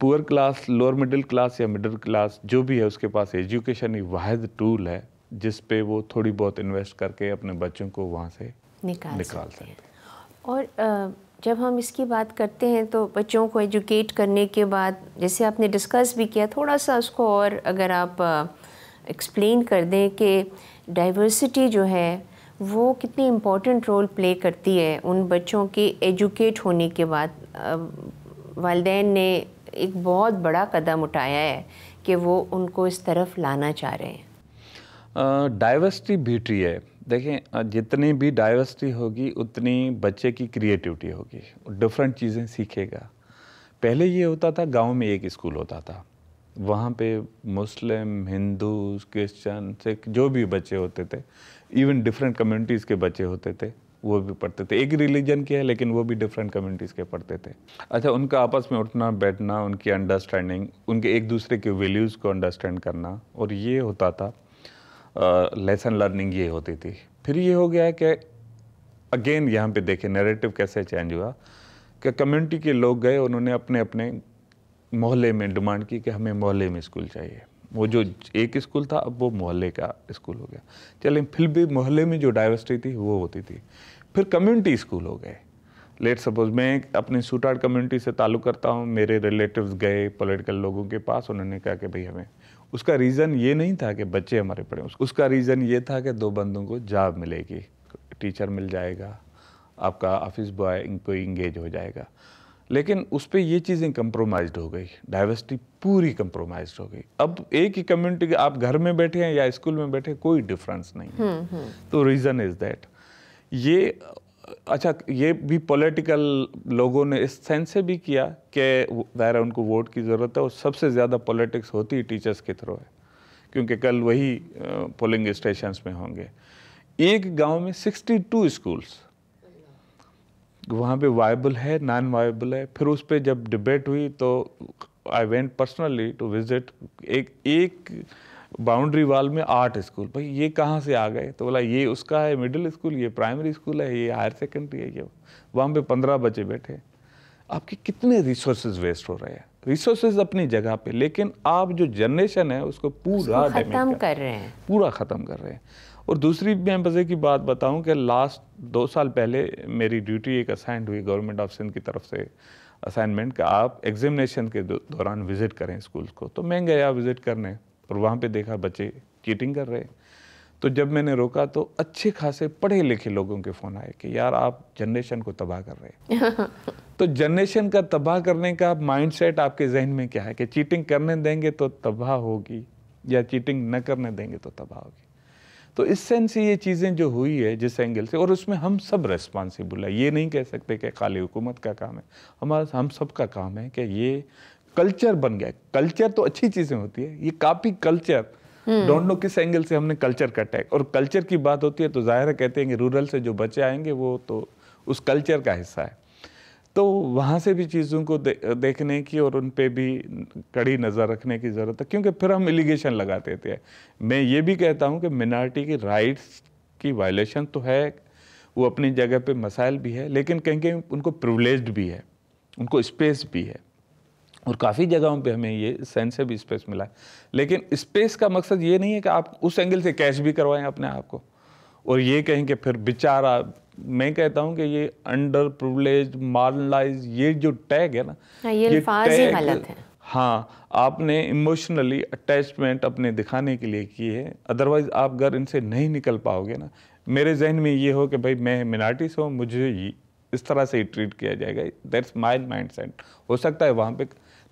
poor class lower middle class या मिडिल क्लास जो भी है उसके पास एजुकेशन ही वाद टूल है जिस पे वो थोड़ी बहुत इन्वेस्ट करके अपने बच्चों को वहाँ से निकाल, निकाल सकते हैं और आ... जब हम इसकी बात करते हैं तो बच्चों को एजुकेट करने के बाद जैसे आपने डिस्कस भी किया थोड़ा सा उसको और अगर आप एक्सप्लेन कर दें कि डाइवर्सिटी जो है वो कितनी इम्पोर्टेंट रोल प्ले करती है उन बच्चों के एजुकेट होने के बाद वालदे ने एक बहुत बड़ा कदम उठाया है कि वो उनको इस तरफ लाना चाह रहे हैं डाइवर्सिटी ब्यूटी है देखें जितनी भी डाइवर्सिटी होगी उतनी बच्चे की क्रिएटिविटी होगी डिफरेंट चीज़ें सीखेगा पहले ये होता था गांव में एक स्कूल होता था वहाँ पे मुस्लिम हिंदू क्रिश्चन सिख जो भी बच्चे होते थे इवन डिफरेंट कम्युनिटीज़ के बच्चे होते थे वो भी पढ़ते थे एक रिलीजन के है लेकिन वो भी डिफरेंट कम्युनिटीज़ के पढ़ते थे अच्छा उनका आपस में उठना बैठना उनकी अंडरस्टैंडिंग उनके एक दूसरे के वैल्यूज़ को अंडरस्टैंड करना और ये होता था लेसन लर्निंग ये होती थी फिर ये हो गया है कि अगेन यहाँ पे देखें नैरेटिव कैसे चेंज हुआ कि कम्युनिटी के लोग गए उन्होंने अपने अपने मोहल्ले में डिमांड की कि हमें मोहल्ले में स्कूल चाहिए वो जो एक स्कूल था अब वो मोहल्ले का स्कूल हो गया चले फिर भी मोहल्ले में जो डाइवर्सिटी थी वो होती थी फिर कम्युनिटी स्कूल हो गए लेट सपोज मैं अपने सूटार्ड कम्युनिटी से ताल्लुक़ करता हूँ मेरे रिलेटिव्स गए पॉलिटिकल लोगों के पास उन्होंने कहा कि भाई हमें उसका रीज़न ये नहीं था कि बच्चे हमारे पढ़े उसका रीज़न ये था कि दो बंदों को जॉब मिलेगी टीचर मिल जाएगा आपका ऑफिस बॉय कोई इंगेज हो जाएगा लेकिन उस पर ये चीज़ें कंप्रोमाइज हो गई डाइवर्सिटी पूरी कंप्रोमाइज हो गई अब एक ही कम्युनिटी के आप घर में बैठे हैं या स्कूल में बैठे कोई डिफरेंस नहीं है हम्म, हम्म। तो रीज़न इज़ दैट ये अच्छा ये भी पॉलिटिकल लोगों ने इस सेंस से भी किया कि ज़ाहिर उनको वोट की ज़रूरत है और सबसे ज़्यादा पॉलिटिक्स होती टीचर्स के थ्रू है क्योंकि कल वही पोलिंग स्टेशंस में होंगे एक गांव में 62 स्कूल्स वहाँ पे वायबल है नॉन वायबल है फिर उस पर जब डिबेट हुई तो I went personally to visit एक एक बाउंड्री वाल में आर्ट स्कूल भाई ये कहाँ से आ गए तो बोला ये उसका है मिडिल स्कूल ये प्राइमरी स्कूल है ये हायर सेकेंडरी है ये वहाँ पे पंद्रह बच्चे बैठे आपके कितने रिसोर्सेज वेस्ट हो रहे हैं रिसोर्सेज अपनी जगह पे लेकिन आप जो जनरेशन है उसको पूरा खत्म कर रहे हैं पूरा ख़त्म कर रहे हैं और दूसरी मैं मज़े की बात बताऊं कि लास्ट दो साल पहले मेरी ड्यूटी एक असाइंड हुई गवर्नमेंट ऑफ सिंध की तरफ से असाइनमेंट का आप एग्जामिनेशन के दौरान विज़िट करें स्कूल को तो मैं गया विज़िट करने और वहाँ पे देखा बच्चे चीटिंग कर रहे तो जब मैंने रोका तो अच्छे खासे पढ़े लिखे लोगों के फ़ोन आए कि यार आप जनरेशन को तबाह कर रहे हैं तो जनरेशन का तबाह करने का माइंडसेट आपके जहन में क्या है कि चीटिंग करने देंगे तो तबाह होगी या चीटिंग न करने देंगे तो तबाह होगी तो इस सेंस से ये चीज़ें जो हुई है जिस एंगल से और उसमें हम सब रेस्पॉन्सिबल है ये नहीं कह सकते कि खाली हुकूमत का काम है हमारा हम सब का काम है कि ये कल्चर बन गया कल्चर तो अच्छी चीजें होती है ये काफी कल्चर डोंट हम्म। नो किस एंगल से हमने कल्चर का अटैक और कल्चर की बात होती है तो जाहिर है कहते हैं कि रूरल से जो बच्चे आएंगे वो तो उस कल्चर का हिस्सा है तो वहाँ से भी चीज़ों को दे, देखने की और उन पर भी कड़ी नज़र रखने की ज़रूरत है क्योंकि फिर हम एलिगेशन लगा देते हैं मैं ये भी कहता हूँ कि मिनार्टी की राइट्स की वायलेशन तो है वो अपनी जगह पे मसाइल भी है लेकिन कहीं कहीं उनको प्रिवलेज भी है उनको स्पेस भी है और काफ़ी जगहों पे हमें ये सेंस भी स्पेस मिला है लेकिन स्पेस का मकसद ये नहीं है कि आप उस एंगल से कैश भी करवाएं अपने आप को और ये कहें कि फिर बेचारा मैं कहता हूँ कि ये अंडर प्रिवलेज मार्नलाइज ये जो टैग है ना हाँ, ये, ये टैग है हाँ आपने इमोशनली अटैचमेंट अपने दिखाने के लिए की है अदरवाइज आप घर इनसे नहीं निकल पाओगे ना मेरे जहन में ये हो कि भाई मैं मिनाटिस हूँ मुझे इस तरह से ही ट्रीट किया जाएगा दैट्स माइल माइंड सेट हो सकता है वहाँ पर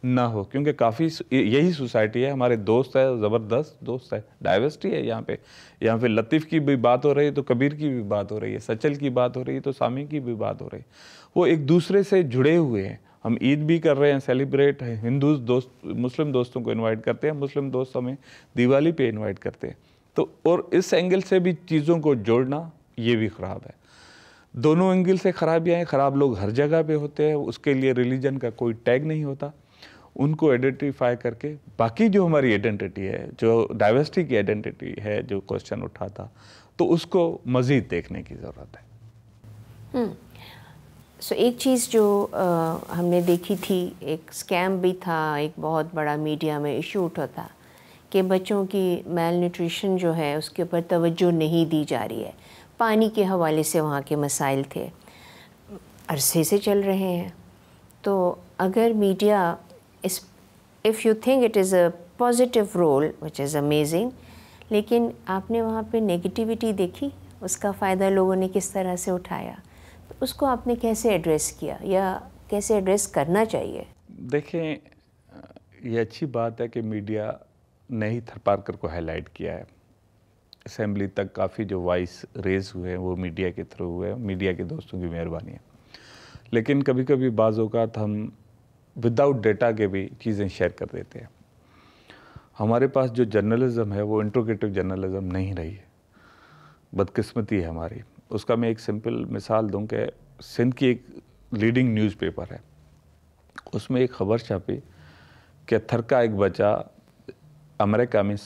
ना हो क्योंकि काफ़ी यही सोसाइटी है हमारे दोस्त है ज़बरदस्त दोस्त है डाइवर्सिटी है यहाँ पे यहाँ पे लतीफ़ की भी बात हो रही है तो कबीर की भी बात हो रही है सचल की बात हो रही है तो सामी की भी बात हो रही है वो एक दूसरे से जुड़े हुए हैं हम ईद भी कर रहे हैं सेलिब्रेट है हिंदू दोस्त मुस्लिम दोस्तों को इन्वाइट करते हैं मुस्लिम दोस्त हमें दिवाली पर इन्वाइट करते हैं तो और इस एंगल से भी चीज़ों को जोड़ना ये भी ख़राब है दोनों एंगल से खराबियाँ हैं ख़राब लोग हर जगह पे होते हैं उसके लिए रिलीजन का कोई टैग नहीं होता उनको आइडेंटिफाई करके बाकी जो हमारी आइडेंटिटी है जो डाइवर्सिटी की आइडेंटिटी है जो क्वेश्चन उठा था तो उसको मज़ीद देखने की ज़रूरत है सो हम्म। so, एक चीज़ जो आ, हमने देखी थी एक स्कैम भी था एक बहुत बड़ा मीडिया में इशू उठा था कि बच्चों की मेल न्यूट्रिशन जो है उसके ऊपर तवज्जो नहीं दी जा रही है पानी के हवाले से वहाँ के मसाइल थे अरसे से चल रहे हैं तो अगर मीडिया इस if you think it is a positive role which is amazing लेकिन आपने वहाँ पे नेगेटिविटी देखी उसका फ़ायदा लोगों ने किस तरह से उठाया तो उसको आपने कैसे एड्रेस किया या कैसे एड्रेस करना चाहिए देखें ये अच्छी बात है कि मीडिया ने ही थरपारकर को हाईलाइट किया है असम्बली तक काफ़ी जो वॉइस रेज हुए हैं वो मीडिया के थ्रू हुए हैं मीडिया के दोस्तों की मेहरबानी है लेकिन कभी कभी बाज़ात हम विदाउट डेटा के भी चीज़ें शेयर कर देते हैं हमारे पास जो जर्नलिज़म है वो इंट्रोगेटिव जर्नलिज़म नहीं रही है बदकिस्मती है हमारी उसका मैं एक सिंपल मिसाल दूं कि सिंध की एक लीडिंग न्यूज़पेपर है उसमें एक खबर छापी कि थर का एक बच्चा अमेरिका में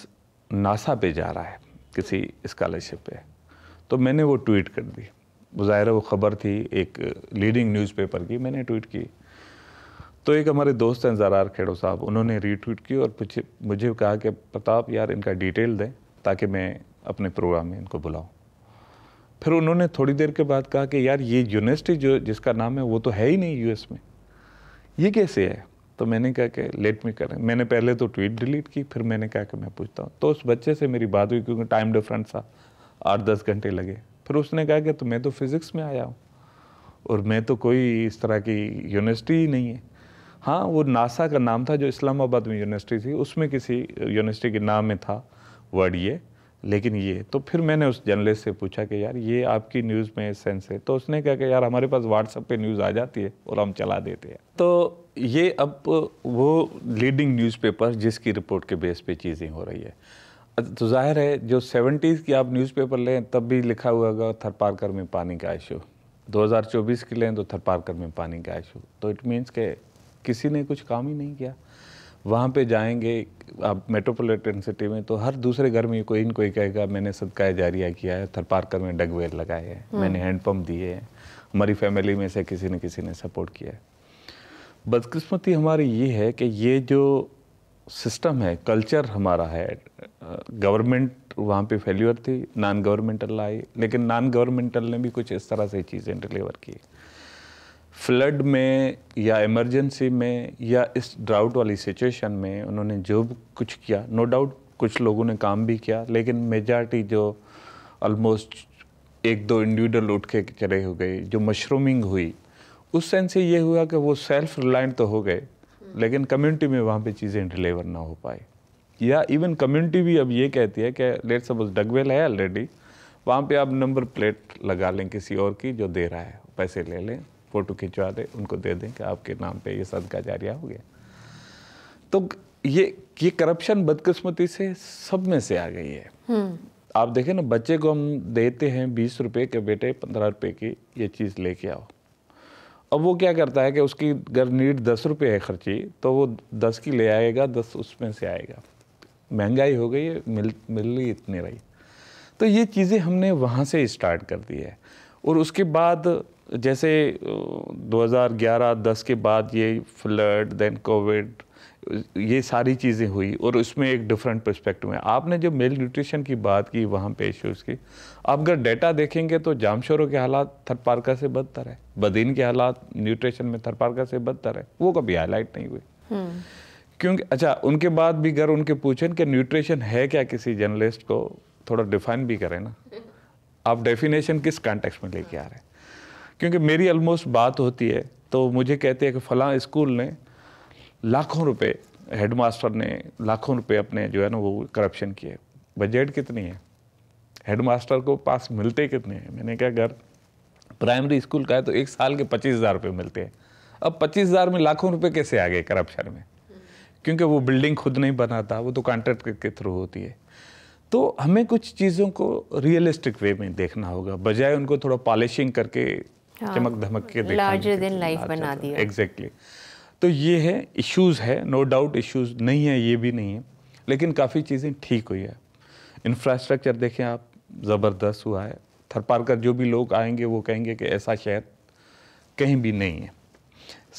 नासा पे जा रहा है किसी स्कॉलरशिप पे तो मैंने वो ट्वीट कर दी ज़ाहिर वो ख़बर थी एक लीडिंग न्यूज़पेपर की मैंने ट्वीट की तो एक हमारे दोस्त हैं जरार खेड़ो साहब उन्होंने रीट्वीट की और पूछे मुझे कहा कि प्रताप यार इनका डिटेल दें ताकि मैं अपने प्रोग्राम में इनको बुलाऊं फिर उन्होंने थोड़ी देर के बाद कहा कि यार ये यूनिवर्सिटी जो जिसका नाम है वो तो है ही नहीं यूएस में ये कैसे है तो मैंने कहा कि लेट मी करें मैंने पहले तो ट्वीट डिलीट की फिर मैंने कहा कि मैं पूछता हूँ तो उस बच्चे से मेरी बात हुई क्योंकि टाइम डिफरेंस था आठ दस घंटे लगे फिर उसने कहा कि तो मैं तो फिज़िक्स में आया हूँ और मैं तो कोई इस तरह की यूनिवर्सिटी ही नहीं है हाँ वो नासा का नाम था जो इस्लामाबाद में यूनिवर्सिटी थी उसमें किसी यूनिवर्सिटी के नाम में था वर्ड ये लेकिन ये तो फिर मैंने उस जर्नलिस्ट से पूछा कि यार ये आपकी न्यूज़ में सेंस है तो उसने कहा कि यार हमारे पास व्हाट्सअप पे न्यूज़ आ जाती है और हम चला देते हैं तो ये अब वो लीडिंग न्यूज़पेपर जिसकी रिपोर्ट के बेस पे चीज़ें हो रही है तो जाहिर है जो सेवेंटीज़ की आप न्यूज़पेपर लें तब भी लिखा हुआ होगा थरपारकर में पानी का इशू 2024 के लें तो थरपारकर में पानी का इशू तो इट मीन्स के किसी ने कुछ काम ही नहीं किया वहाँ पे जाएंगे आप मेट्रोपोलिटन सिटी में तो हर दूसरे घर में कोई न कोई कहेगा मैंने सदका जारिया किया है थरपारकर में डगवेर लगाए हैं हम्म। मैंने हैंडपम्प दिए हैं हमारी फैमिली में से किसी न किसी ने सपोर्ट किया है बदकिस्मती हमारी ये है कि ये जो सिस्टम है कल्चर हमारा है गवर्नमेंट वहाँ पे फेल्यूर थी नॉन गवर्नमेंटल आई लेकिन नॉन गवर्नमेंटल ने भी कुछ इस तरह से चीज़ें डिलीवर की फ्लड में या इमरजेंसी में या इस ड्राउट वाली सिचुएशन में उन्होंने जो कुछ किया नो no डाउट कुछ लोगों ने काम भी किया लेकिन मेजॉरिटी जो ऑलमोस्ट एक दो इंडिविजुअल उठ के चले हो गए जो मशरूमिंग हुई उस सेंस से ये हुआ कि वो सेल्फ रिलायंट तो हो गए लेकिन कम्युनिटी में वहाँ पे चीज़ें डिलीवर ना हो पाए या इवन कम्युनिटी भी अब ये कहती है कि लेट सपोज डगवेल है ऑलरेडी वहाँ पे आप नंबर प्लेट लगा लें किसी और की जो दे रहा है पैसे ले लें फ़ोटो खिंचवा दे उनको दे दें कि आपके नाम पे ये सदका जारिया हो गया तो ये ये करप्शन बदकिस्मती से सब में से आ गई है हम्म। आप देखें ना बच्चे को हम देते हैं बीस रुपये के बेटे पंद्रह रुपये की ये चीज़ लेके आओ अब वो क्या करता है कि उसकी अगर नीड दस रुपये है खर्ची तो वो दस की ले आएगा दस उसमें से आएगा महंगाई हो गई है मिल मिल रही इतनी रही तो ये चीज़ें हमने वहाँ से स्टार्ट कर दी है और उसके बाद जैसे 2011-10 के बाद ये फ्लड देन कोविड ये सारी चीज़ें हुई और उसमें एक डिफरेंट परस्पेक्टिव है आपने जो मेल न्यूट्रिशन की बात की वहाँ पे इश्यूज़ की आप अगर डेटा देखेंगे तो जामशोरों के हालात थरपारका से बदतर है बदीन के हालात न्यूट्रिशन में थरपारका से बदतर है वो कभी हाईलाइट नहीं हुए हम्म। क्योंकि अच्छा उनके बाद भी अगर उनके पूछें कि न्यूट्रिशन है क्या किसी जर्नलिस्ट को थोड़ा डिफाइन भी करें ना आप डेफिनेशन किस कॉन्टेक्स्ट में लेके आ रहे हैं क्योंकि मेरी ऑलमोस्ट बात होती है तो मुझे कहते हैं कि फलां स्कूल ने लाखों रुपए हेडमास्टर ने लाखों रुपए अपने जो है ना वो करप्शन किए बजट कितनी है हेडमास्टर को पास मिलते कितने हैं मैंने कहा अगर प्राइमरी स्कूल का है तो एक साल के पच्चीस हज़ार रुपये मिलते हैं अब पच्चीस हज़ार में लाखों रुपए कैसे आ गए करप्शन में क्योंकि वो बिल्डिंग खुद नहीं बनाता वो तो कॉन्ट्रैक्ट के थ्रू होती है तो हमें कुछ चीज़ों को रियलिस्टिक वे में देखना होगा बजाय उनको थोड़ा पॉलिशिंग करके हाँ। चमक धमक के लार्जर देन लाइफ बना दिया एग्जैक्टली तो ये है इश्यूज है नो डाउट इश्यूज नहीं है ये भी नहीं है लेकिन काफ़ी चीज़ें ठीक हुई है इंफ्रास्ट्रक्चर देखें आप ज़बरदस्त हुआ है कर जो भी लोग आएंगे वो कहेंगे कि ऐसा शहर कहीं भी नहीं है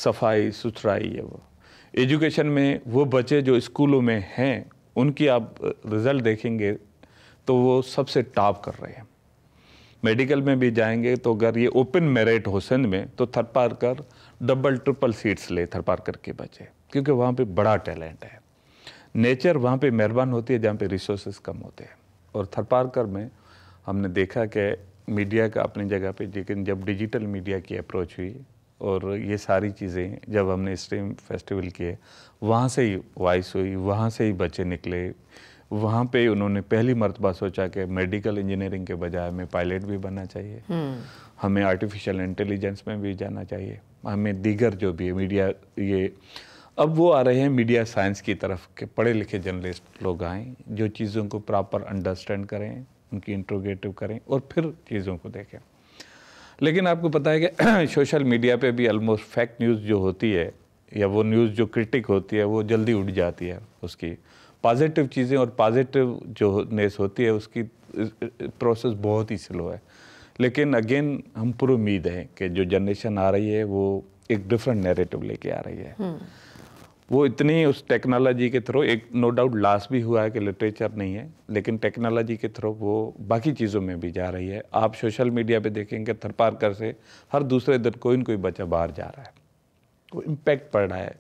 सफाई सुथराई है वो एजुकेशन में वो बच्चे जो स्कूलों में हैं उनकी आप रिज़ल्ट देखेंगे तो वो सबसे टॉप कर रहे हैं मेडिकल में भी जाएंगे तो अगर ये ओपन मेरिट हो सिंध में तो थरपारकर डबल ट्रिपल सीट्स ले थरपारकर के बचे क्योंकि वहाँ पे बड़ा टैलेंट है नेचर वहाँ पे मेहरबान होती है जहाँ पे रिसोर्स कम होते हैं और थरपारकर में हमने देखा कि मीडिया का अपनी जगह पे लेकिन जब डिजिटल मीडिया की अप्रोच हुई और ये सारी चीज़ें जब हमने स्ट्रीम फेस्टिवल किए वहाँ से ही वॉइस हुई वहाँ से ही बच्चे निकले वहाँ पे उन्होंने पहली मरतबा सोचा कि मेडिकल इंजीनियरिंग के बजाय हमें पायलट भी बनना चाहिए हम्म। हमें आर्टिफिशियल इंटेलिजेंस में भी जाना चाहिए हमें दीगर जो भी है मीडिया ये अब वो आ रहे हैं मीडिया साइंस की तरफ के पढ़े लिखे जर्नलिस्ट लोग आएँ जो चीज़ों को प्रॉपर अंडरस्टैंड करें उनकी इंट्रोगेटिव करें और फिर चीज़ों को देखें लेकिन आपको पता है कि सोशल मीडिया पे भी ऑलमोस्ट फैक्ट न्यूज़ जो होती है या वो न्यूज़ जो क्रिटिक होती है वो जल्दी उठ जाती है उसकी पॉजिटिव चीज़ें और पॉजिटिव जो नेस होती है उसकी प्रोसेस बहुत ही स्लो है लेकिन अगेन हम पूरी उम्मीद है कि जो जनरेशन आ रही है वो एक डिफरेंट नैरेटिव लेके आ रही है हम्म। वो इतनी उस टेक्नोलॉजी के थ्रू एक नो डाउट लास्ट भी हुआ है कि लिटरेचर नहीं है लेकिन टेक्नोलॉजी के थ्रू वो बाकी चीज़ों में भी जा रही है आप सोशल मीडिया पे देखेंगे थरपारकर से हर दूसरे दिन कोई न कोई बच्चा बाहर जा रहा है वो इम्पैक्ट पड़ रहा है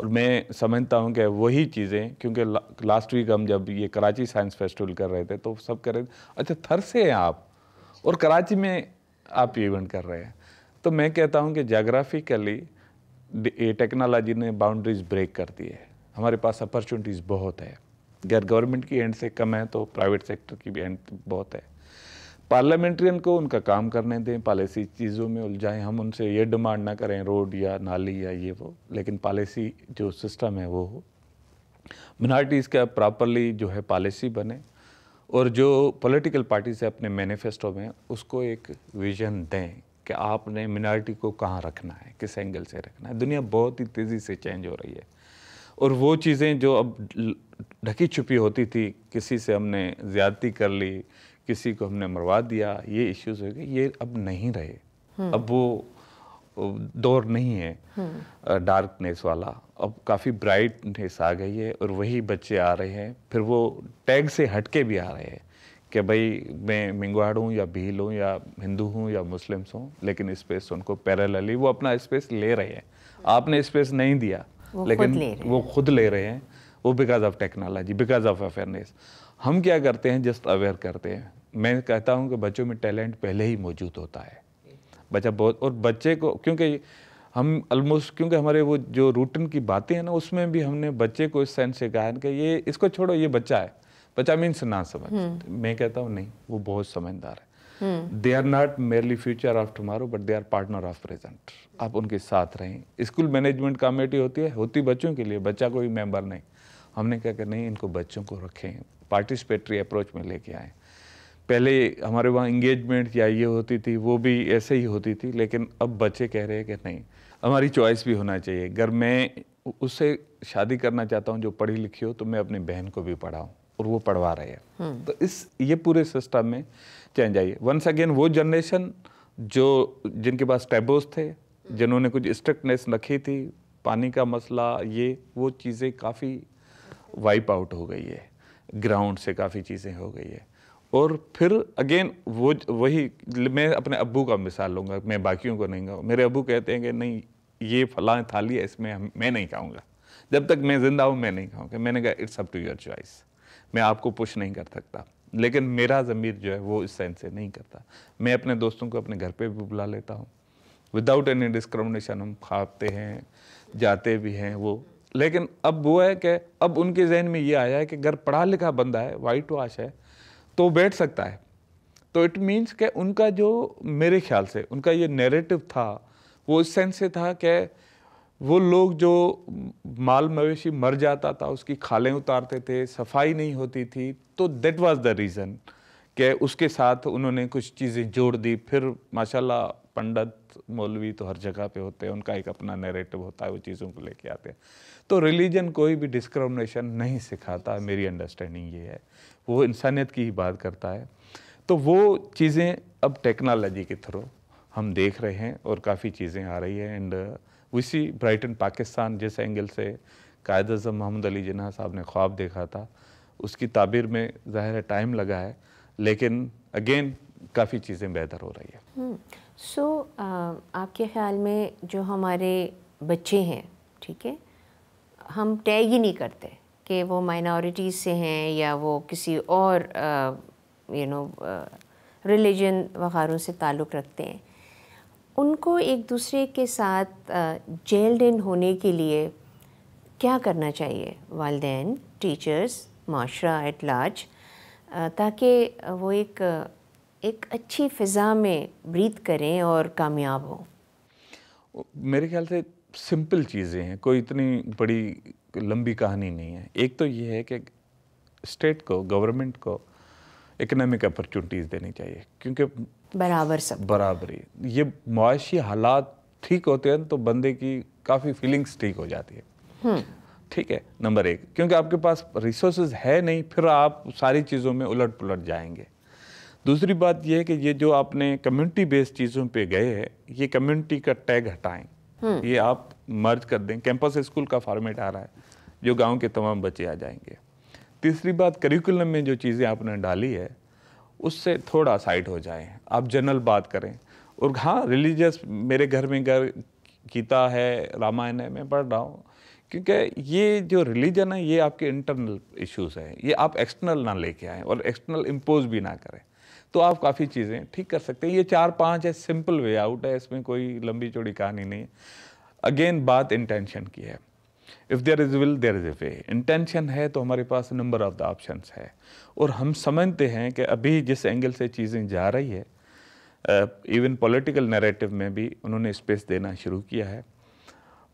और मैं समझता हूँ कि वही चीज़ें क्योंकि ला, लास्ट वीक हम जब ये कराची साइंस फेस्टिवल कर रहे थे तो सब कह रहे थे अच्छा थर से हैं आप और कराची में आप ये इवेंट कर रहे हैं तो मैं कहता हूँ कि जोग्राफिकली ये टेक्नोलॉजी ने बाउंड्रीज ब्रेक कर दी है हमारे पास अपॉर्चुनिटीज़ बहुत है गैर गवर्नमेंट की एंड से कम है तो प्राइवेट सेक्टर की भी एंड बहुत है पार्लियामेंट्रियन को उनका काम करने दें पॉलिसी चीज़ों में उलझाएं हम उनसे ये डिमांड ना करें रोड या नाली या ये वो लेकिन पॉलिसी जो सिस्टम है वो हो मिनार्टीज़ का प्रॉपरली जो है पॉलिसी बने और जो पॉलिटिकल पार्टीज है अपने मैनिफेस्टो में उसको एक विजन दें कि आपने मिनार्टी को कहाँ रखना है किस एंगल से रखना है दुनिया बहुत ही तेज़ी से चेंज हो रही है और वो चीज़ें जो अब ढकी छुपी होती थी किसी से हमने ज़्यादती कर ली किसी को हमने मरवा दिया ये इश्यूज हो गए ये अब नहीं रहे हम्म। अब वो दौर नहीं है डार्कनेस हम्म। वाला अब काफ़ी ब्राइटनेस आ गई है और वही बच्चे आ रहे हैं फिर वो टैग से हटके भी आ रहे हैं कि भाई मैं मिंगवाड़ हूँ या भील हूँ या हिंदू हूँ या मुस्लिम्स हूँ लेकिन स्पेस उनको पैरेलली वो अपना स्पेस ले रहे हैं आपने स्पेस नहीं दिया लेकिन वो खुद ले रहे हैं वो because of technology because of awareness हम क्या करते हैं जस्ट अवेयर करते हैं मैं कहता हूँ कि बच्चों में टैलेंट पहले ही मौजूद होता है बच्चा बहुत और बच्चे को क्योंकि हम ऑलमोस्ट क्योंकि हमारे वो जो रूटीन की बातें हैं ना उसमें भी हमने बच्चे को इस सेंस से कहा है कि ये इसको छोड़ो ये बच्चा है बच्चा मीन्स ना समझ हम्म। मैं कहता हूँ नहीं वो बहुत समझदार है they are not merely future of tomorrow but they are partner of present आप उनके साथ रहें स्कूल मैनेजमेंट कमेटी होती है होती बच्चों के लिए बच्चा कोई मेंबर नहीं हमने कहा कि नहीं इनको बच्चों को रखें पार्टिसिपेटरी अप्रोच में लेके आएँ पहले हमारे वहाँ इंगेजमेंट या ये होती थी वो भी ऐसे ही होती थी लेकिन अब बच्चे कह रहे हैं कि नहीं हमारी चॉइस भी होना चाहिए अगर मैं उससे शादी करना चाहता हूँ जो पढ़ी लिखी हो तो मैं अपनी बहन को भी पढ़ाऊँ और वो पढ़वा रहे हैं हम्म। तो इस ये पूरे सिस्टम में चेंज आई है वंस अगेन वो जनरेशन जो जिनके पास टैबोस थे जिन्होंने कुछ स्ट्रिक्टनेस रखी थी पानी का मसला ये वो चीज़ें काफ़ी वाइप आउट हो गई है ग्राउंड से काफ़ी चीज़ें हो गई है और फिर अगेन वो वही मैं अपने अबू का मिसाल लूँगा मैं बाकियों को नहीं खाऊँ मेरे अबू कहते हैं कि नहीं ये फलाएँ थाली है इसमें हम मैं नहीं खाऊँगा जब तक मैं ज़िंदा हूँ मैं नहीं खाऊँगा मैंने कहा it's up to your choice मैं आपको पुश नहीं कर सकता लेकिन मेरा ज़मीर जो है वो इस सेंस से नहीं करता मैं अपने दोस्तों को अपने घर पर भी बुला लेता हूँ विदाउट एनी डिस्क्रमिनेशन हम खाते हैं जाते भी हैं वो लेकिन अब वो है कि अब उनके जहन में ये आया है कि घर पढ़ा लिखा बंदा है वाइट वाश है तो बैठ सकता है तो इट मीन्स कि उनका जो मेरे ख्याल से उनका ये नैरेटिव था वो इस सेंस से था कि वो लोग जो माल मवेशी मर जाता था उसकी खालें उतारते थे सफाई नहीं होती थी तो देट वॉज़ द रीज़न कि उसके साथ उन्होंने कुछ चीज़ें जोड़ दी फिर माशाल्लाह पंडित मौलवी तो हर जगह पे होते हैं उनका एक अपना नैरेटिव होता है वो चीज़ों को लेके आते हैं तो रिलीजन कोई भी डिस्क्रमिनेशन नहीं सिखाता मेरी अंडरस्टैंडिंग ये है वो इंसानियत की ही बात करता है तो वो चीज़ें अब टेक्नोलॉजी के थ्रू हम देख रहे हैं और काफ़ी चीज़ें आ रही हैं एंड uh, उसी ब्राइटन पाकिस्तान जिस एंगल से कायद अजम मोहम्मद अली जना साहब ने ख्वाब देखा था उसकी ताबीर में ज़ाहिर टाइम लगा है लेकिन अगेन काफ़ी चीज़ें बेहतर हो रही है हम्म। सो so, uh, आपके ख़्याल में जो हमारे बच्चे हैं ठीक है हम टैग ही नहीं करते कि वो माइनॉरिटीज़ से हैं या वो किसी और यू नो रिलीजन वगैरह से ताल्लुक़ रखते हैं उनको एक दूसरे के साथ जेल्ड uh, इन होने के लिए क्या करना चाहिए वालदेन टीचर्स माशरा एट लार्ज uh, ताकि वो एक एक अच्छी फ़िज़ा में ब्रीथ करें और कामयाब हों मेरे ख्याल से सिंपल चीज़ें हैं कोई इतनी बड़ी लंबी कहानी नहीं है एक तो ये है कि स्टेट को गवर्नमेंट को इकनॉमिक अपॉर्चुनिटीज़ देनी चाहिए क्योंकि बराबर सब बराबरी ये मुआशी हालात ठीक होते हैं तो बंदे की काफ़ी फीलिंग्स ठीक हो जाती है हम्म। ठीक है नंबर एक क्योंकि आपके पास रिसोर्सेज है नहीं फिर आप सारी चीज़ों में उलट पुलट जाएंगे दूसरी बात यह है कि ये जो आपने कम्युनिटी बेस्ड चीज़ों पे गए हैं ये कम्युनिटी का टैग हटाएं हम्म। ये आप मर्ज कर दें कैंपस स्कूल का फॉर्मेट आ रहा है जो गांव के तमाम बच्चे आ जाएंगे तीसरी बात करिकुलम में जो चीज़ें आपने डाली है उससे थोड़ा साइड हो जाए आप जनरल बात करें और हाँ रिलीजियस मेरे घर में घर गीता है रामायण है मैं पढ़ रहा हूँ क्योंकि ये जो रिलीजन है ये आपके इंटरनल इश्यूज हैं ये आप एक्सटर्नल ना लेके आएँ और एक्सटर्नल इम्पोज भी ना करें तो आप काफ़ी चीज़ें ठीक कर सकते हैं ये चार पाँच है सिंपल वे आउट है इसमें कोई लंबी चौड़ी कहानी नहीं अगेन बात इंटेंशन की है if there is will there is a way intention है तो हमारे पास नंबर ऑफ़ द ऑप्शन है और हम समझते हैं कि अभी जिस एंगल से चीज़ें जा रही है इवन पॉलिटिकल नैरेटिव में भी उन्होंने स्पेस देना शुरू किया है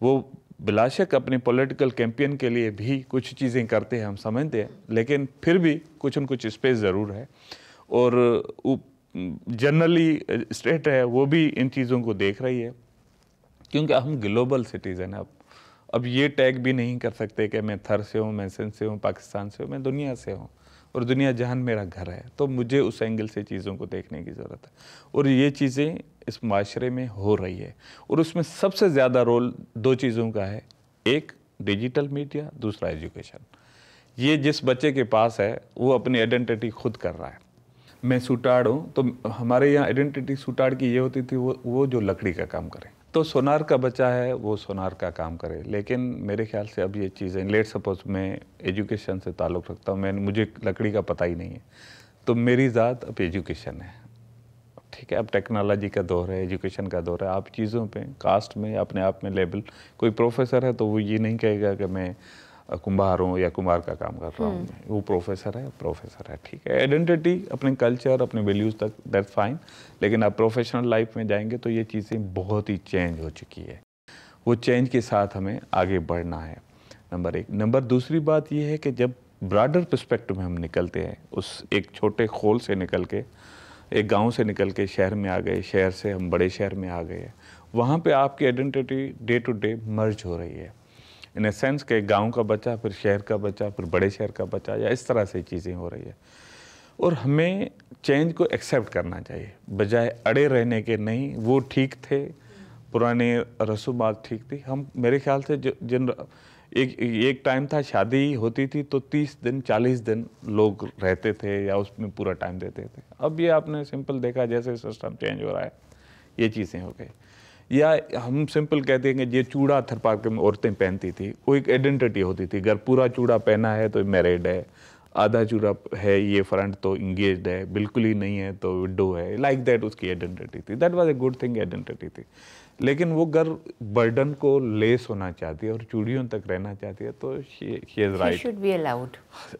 वो बिलाशक अपने पॉलिटिकल कैंपेन के लिए भी कुछ चीज़ें करते हैं हम समझते हैं लेकिन फिर भी कुछ न कुछ स्पेस ज़रूर है और जनरली स्टेट है वो भी इन चीज़ों को देख रही है क्योंकि हम ग्लोबल सिटीज़न है अब अब ये टैग भी नहीं कर सकते कि मैं थर से हूँ मैं सिंध से हूँ पाकिस्तान से हूँ मैं दुनिया से हूँ और दुनिया जहान मेरा घर है तो मुझे उस एंगल से चीज़ों को देखने की ज़रूरत है और ये चीज़ें इस माशरे में हो रही है और उसमें सबसे ज़्यादा रोल दो चीज़ों का है एक डिजिटल मीडिया दूसरा एजुकेशन ये जिस बच्चे के पास है वो अपनी आइडेंटिटी खुद कर रहा है मैं सुटाड़ हूँ तो हमारे यहाँ आइडेंटिटी सुटाड़ की ये होती थी वो वो जो लकड़ी का काम करें तो सोनार का बच्चा है वो सोनार का काम करे लेकिन मेरे ख्याल से अब ये चीज़ें लेट सपोज मैं एजुकेशन से ताल्लुक़ रखता हूँ मैं मुझे लकड़ी का पता ही नहीं है तो मेरी ज़ात अब एजुकेशन है ठीक है अब टेक्नोलॉजी का दौर है एजुकेशन का दौर है आप चीज़ों पे कास्ट में अपने आप में लेबल कोई प्रोफेसर है तो वो ये नहीं कहेगा कि मैं कुंभार हूँ या कुंभार का काम कर रहा हूँ हम्म। वो प्रोफेसर है प्रोफेसर है ठीक है आइडेंटिटी अपने कल्चर अपने वैल्यूज़ तक दैट फाइन लेकिन आप प्रोफेशनल लाइफ में जाएंगे तो ये चीज़ें बहुत ही चेंज हो चुकी है वो चेंज के साथ हमें आगे बढ़ना है नंबर एक नंबर दूसरी बात यह है कि जब ब्राडर परस्पेक्टिव में हम निकलते हैं उस एक छोटे खोल से निकल के एक गांव से निकल के शहर में आ गए शहर से हम बड़े शहर में आ गए वहाँ पे आपकी identity day to day merge हो रही है इन ए सेंस के गांव का बच्चा फिर शहर का बच्चा फिर बड़े शहर का बच्चा या इस तरह से चीज़ें हो रही है और हमें चेंज को एक्सेप्ट करना चाहिए बजाय अड़े रहने के नहीं वो ठीक थे पुराने रसूमात ठीक थी हम मेरे ख्याल से जिन एक एक टाइम था शादी होती थी तो तीस दिन चालीस दिन लोग रहते थे या उसमें पूरा टाइम देते थे अब ये आपने सिंपल देखा जैसे सिस्टम चेंज हो रहा है ये चीज़ें हो गई या हम सिंपल कहते हैं कि ये चूड़ा थरपा के औरतें पहनती थी वो एक आइडेंटिटी होती थी अगर पूरा चूड़ा पहना है तो मैरिड है आधा चूड़ा है ये फ्रंट तो इंगेज है बिल्कुल ही नहीं है तो विडो है लाइक like दैट उसकी आइडेंटिटी थी that was a good thing identity थी लेकिन वो घर बर्डन को लेस होना चाहती है और चूड़ियों तक रहना चाहती है तो शुड बी अलाउड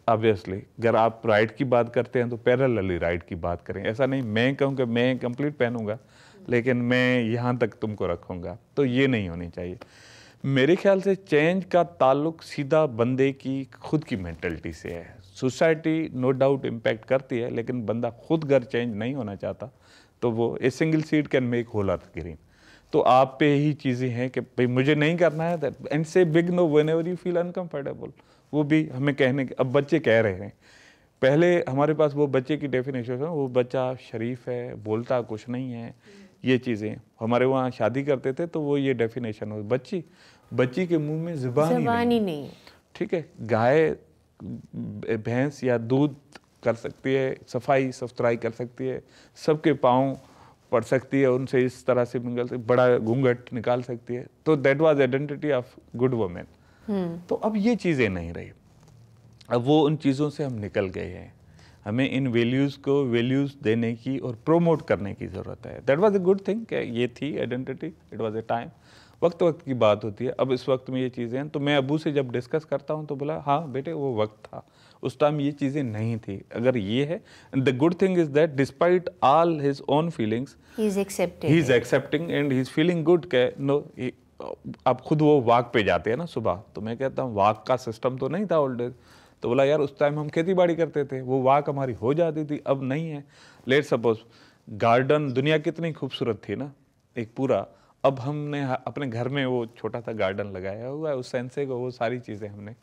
ऑब्वियसली अगर आप राइट की बात करते हैं तो पैरल राइट की बात करें ऐसा नहीं मैं कहूँ कि मैं कंप्लीट पहनूंगा लेकिन मैं यहाँ तक तुमको रखूँगा तो ये नहीं होनी चाहिए मेरे ख्याल से चेंज का ताल्लुक सीधा बंदे की खुद की मैंटलिटी से है सोसाइटी नो डाउट इम्पैक्ट करती है लेकिन बंदा खुद घर चेंज नहीं होना चाहता तो वो a single seed can make whole earth green तो आप पे ही चीज़ें हैं कि भाई मुझे नहीं करना है and say big no one ever you feel uncomfortable वो भी हमें कहने अब बच्चे कह रहे हैं पहले हमारे पास वो बच्चे की डेफिनेशन वो बच्चा शरीफ है बोलता कुछ नहीं है ये चीज़ें हमारे वहाँ शादी करते थे तो वो ये डेफिनेशन हो बच्ची बच्ची के मुंह में जुबान ही नहीं, नहीं। ठीक है गाय भैंस या दूध कर सकती है सफाई सुथराई कर सकती है सबके पाँव पढ़ सकती है उनसे इस तरह से मिंगल से बड़ा घूंघट निकाल सकती है तो that was identity of good women तो अब ये चीज़ें नहीं रही अब वो उन चीज़ों से हम निकल गए हैं हमें इन वैल्यूज़ को वैल्यूज़ देने की और प्रोमोट करने की ज़रूरत है that was a good thing ये थी identity it was a time वक्त वक्त की बात होती है अब इस वक्त में ये चीज़ें हैं तो मैं अबू से जब डिस्कस करता हूँ तो बोला हाँ बेटे वो वक्त था उस टाइम ये चीज़ें नहीं थी अगर ये है the good thing is that despite all his own feelings he is accepting and he is feeling good कै नो आप खुद वो वाक पे जाते हैं ना सुबह तो मैं कहता हूँ वाक का सिस्टम तो नहीं था ओल्ड डेज तो बोला यार उस टाइम हम खेती बाड़ी करते थे वो वाक हमारी हो जाती थी अब नहीं है लेट सपोज गार्डन दुनिया कितनी खूबसूरत थी ना एक पूरा अब हमने अपने घर में वो छोटा सा गार्डन लगाया हुआ है उस सेंसे को वो सारी चीज़ें हमने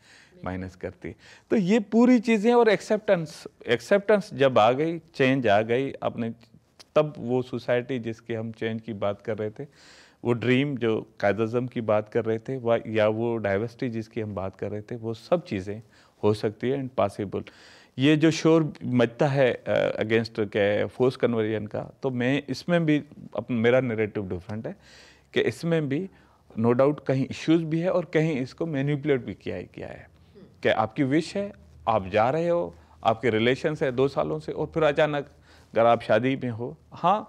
माइनस करती दी तो ये पूरी चीज़ें और एक्सेप्टेंस एक्सेप्टेंस जब आ गई चेंज आ गई अपने तब वो सोसाइटी जिसके हम चेंज की बात कर रहे थे वो ड्रीम जो कायदाजम की बात कर रहे थे या वो डाइवर्सिटी जिसकी हम बात कर रहे थे वो सब चीज़ें हो सकती है एंड पॉसिबल ये जो शोर मचता है अगेंस्ट क्या है फोर्स कन्वर्जन का तो मैं इसमें भी मेरा नेरेटिव डिफरेंट है कि इसमें भी नो no डाउट कहीं इश्यूज भी है और कहीं इसको मैन्यूपलेट भी किया किया है कि आपकी विश है आप जा रहे हो आपके रिलेशन है दो सालों से और फिर अचानक अगर आप शादी में हो हाँ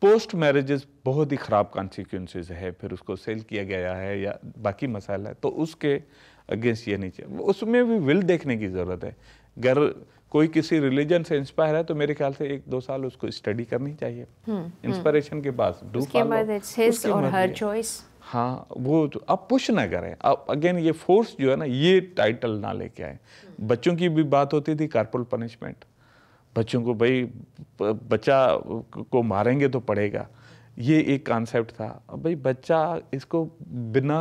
पोस्ट मैरिजेस बहुत ही ख़राब कॉन्सिक्वेंसेज है फिर उसको सेल किया गया है या बाकी मसाला है तो उसके अगेंस्ट ये नहीं चाहिए उसमें भी विल देखने की ज़रूरत है अगर कोई किसी रिलीजन से इंस्पायर है तो मेरे ख्याल से एक दो साल उसको स्टडी करनी चाहिए इंस्पायरेशन हम्म, हम्म। के बाद हाँ वो तो आप पुश ना करें आप अगेन ये फोर्स जो है ना ये टाइटल ना लेके आए हम्म। बच्चों की भी बात होती थी कार्पोल पनिशमेंट बच्चों को भाई बच्चा को मारेंगे तो पड़ेगा ये एक कॉन्सेप्ट था अब भाई बच्चा इसको बिना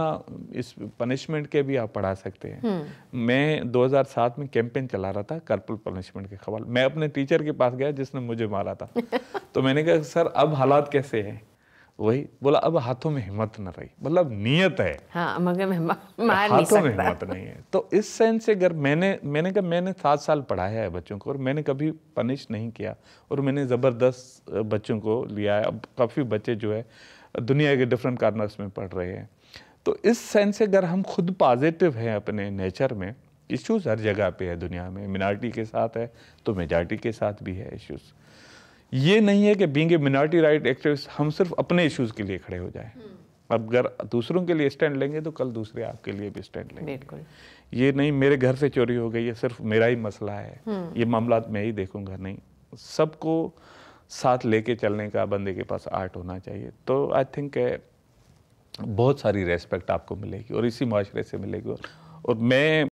इस पनिशमेंट के भी आप पढ़ा सकते हैं हम्म। मैं 2007 में कैंपेन चला रहा था कर्पल पनिशमेंट के खबर मैं अपने टीचर के पास गया जिसने मुझे मारा था तो मैंने कहा सर अब हालात कैसे हैं वही बोला अब हाथों में हिम्मत न रही मतलब नियत है हाँ, मार हाथों नहीं सकता। में हिम्मत नहीं है तो इस सेंस से अगर मैंने मैंने कहा मैंने सात साल पढ़ाया है बच्चों को और मैंने कभी पनिश नहीं किया और मैंने ज़बरदस्त बच्चों को लिया है अब काफ़ी बच्चे जो है दुनिया के डिफरेंट कार्नर्स में पढ़ रहे हैं तो इस सेंस से अगर हम खुद पॉजिटिव हैं अपने नेचर में इश्यूज़ हर जगह पे है दुनिया में मिनार्टी के साथ है तो मेजार्टी के साथ भी है इश्यूज़ ये नहीं है कि being a minority right activist हम सिर्फ अपने इश्यूज के लिए खड़े हो जाए अब हम्म। अगर दूसरों के लिए स्टैंड लेंगे तो कल दूसरे आपके लिए भी स्टैंड लेंगे ये नहीं मेरे घर से चोरी हो गई ये सिर्फ मेरा ही मसला है हम्म। ये मामला मैं ही देखूंगा नहीं सबको साथ लेके चलने का बंदे के पास आर्ट होना चाहिए तो आई थिंक बहुत सारी रेस्पेक्ट आपको मिलेगी और इसी माशरे से मिलेगी और मैं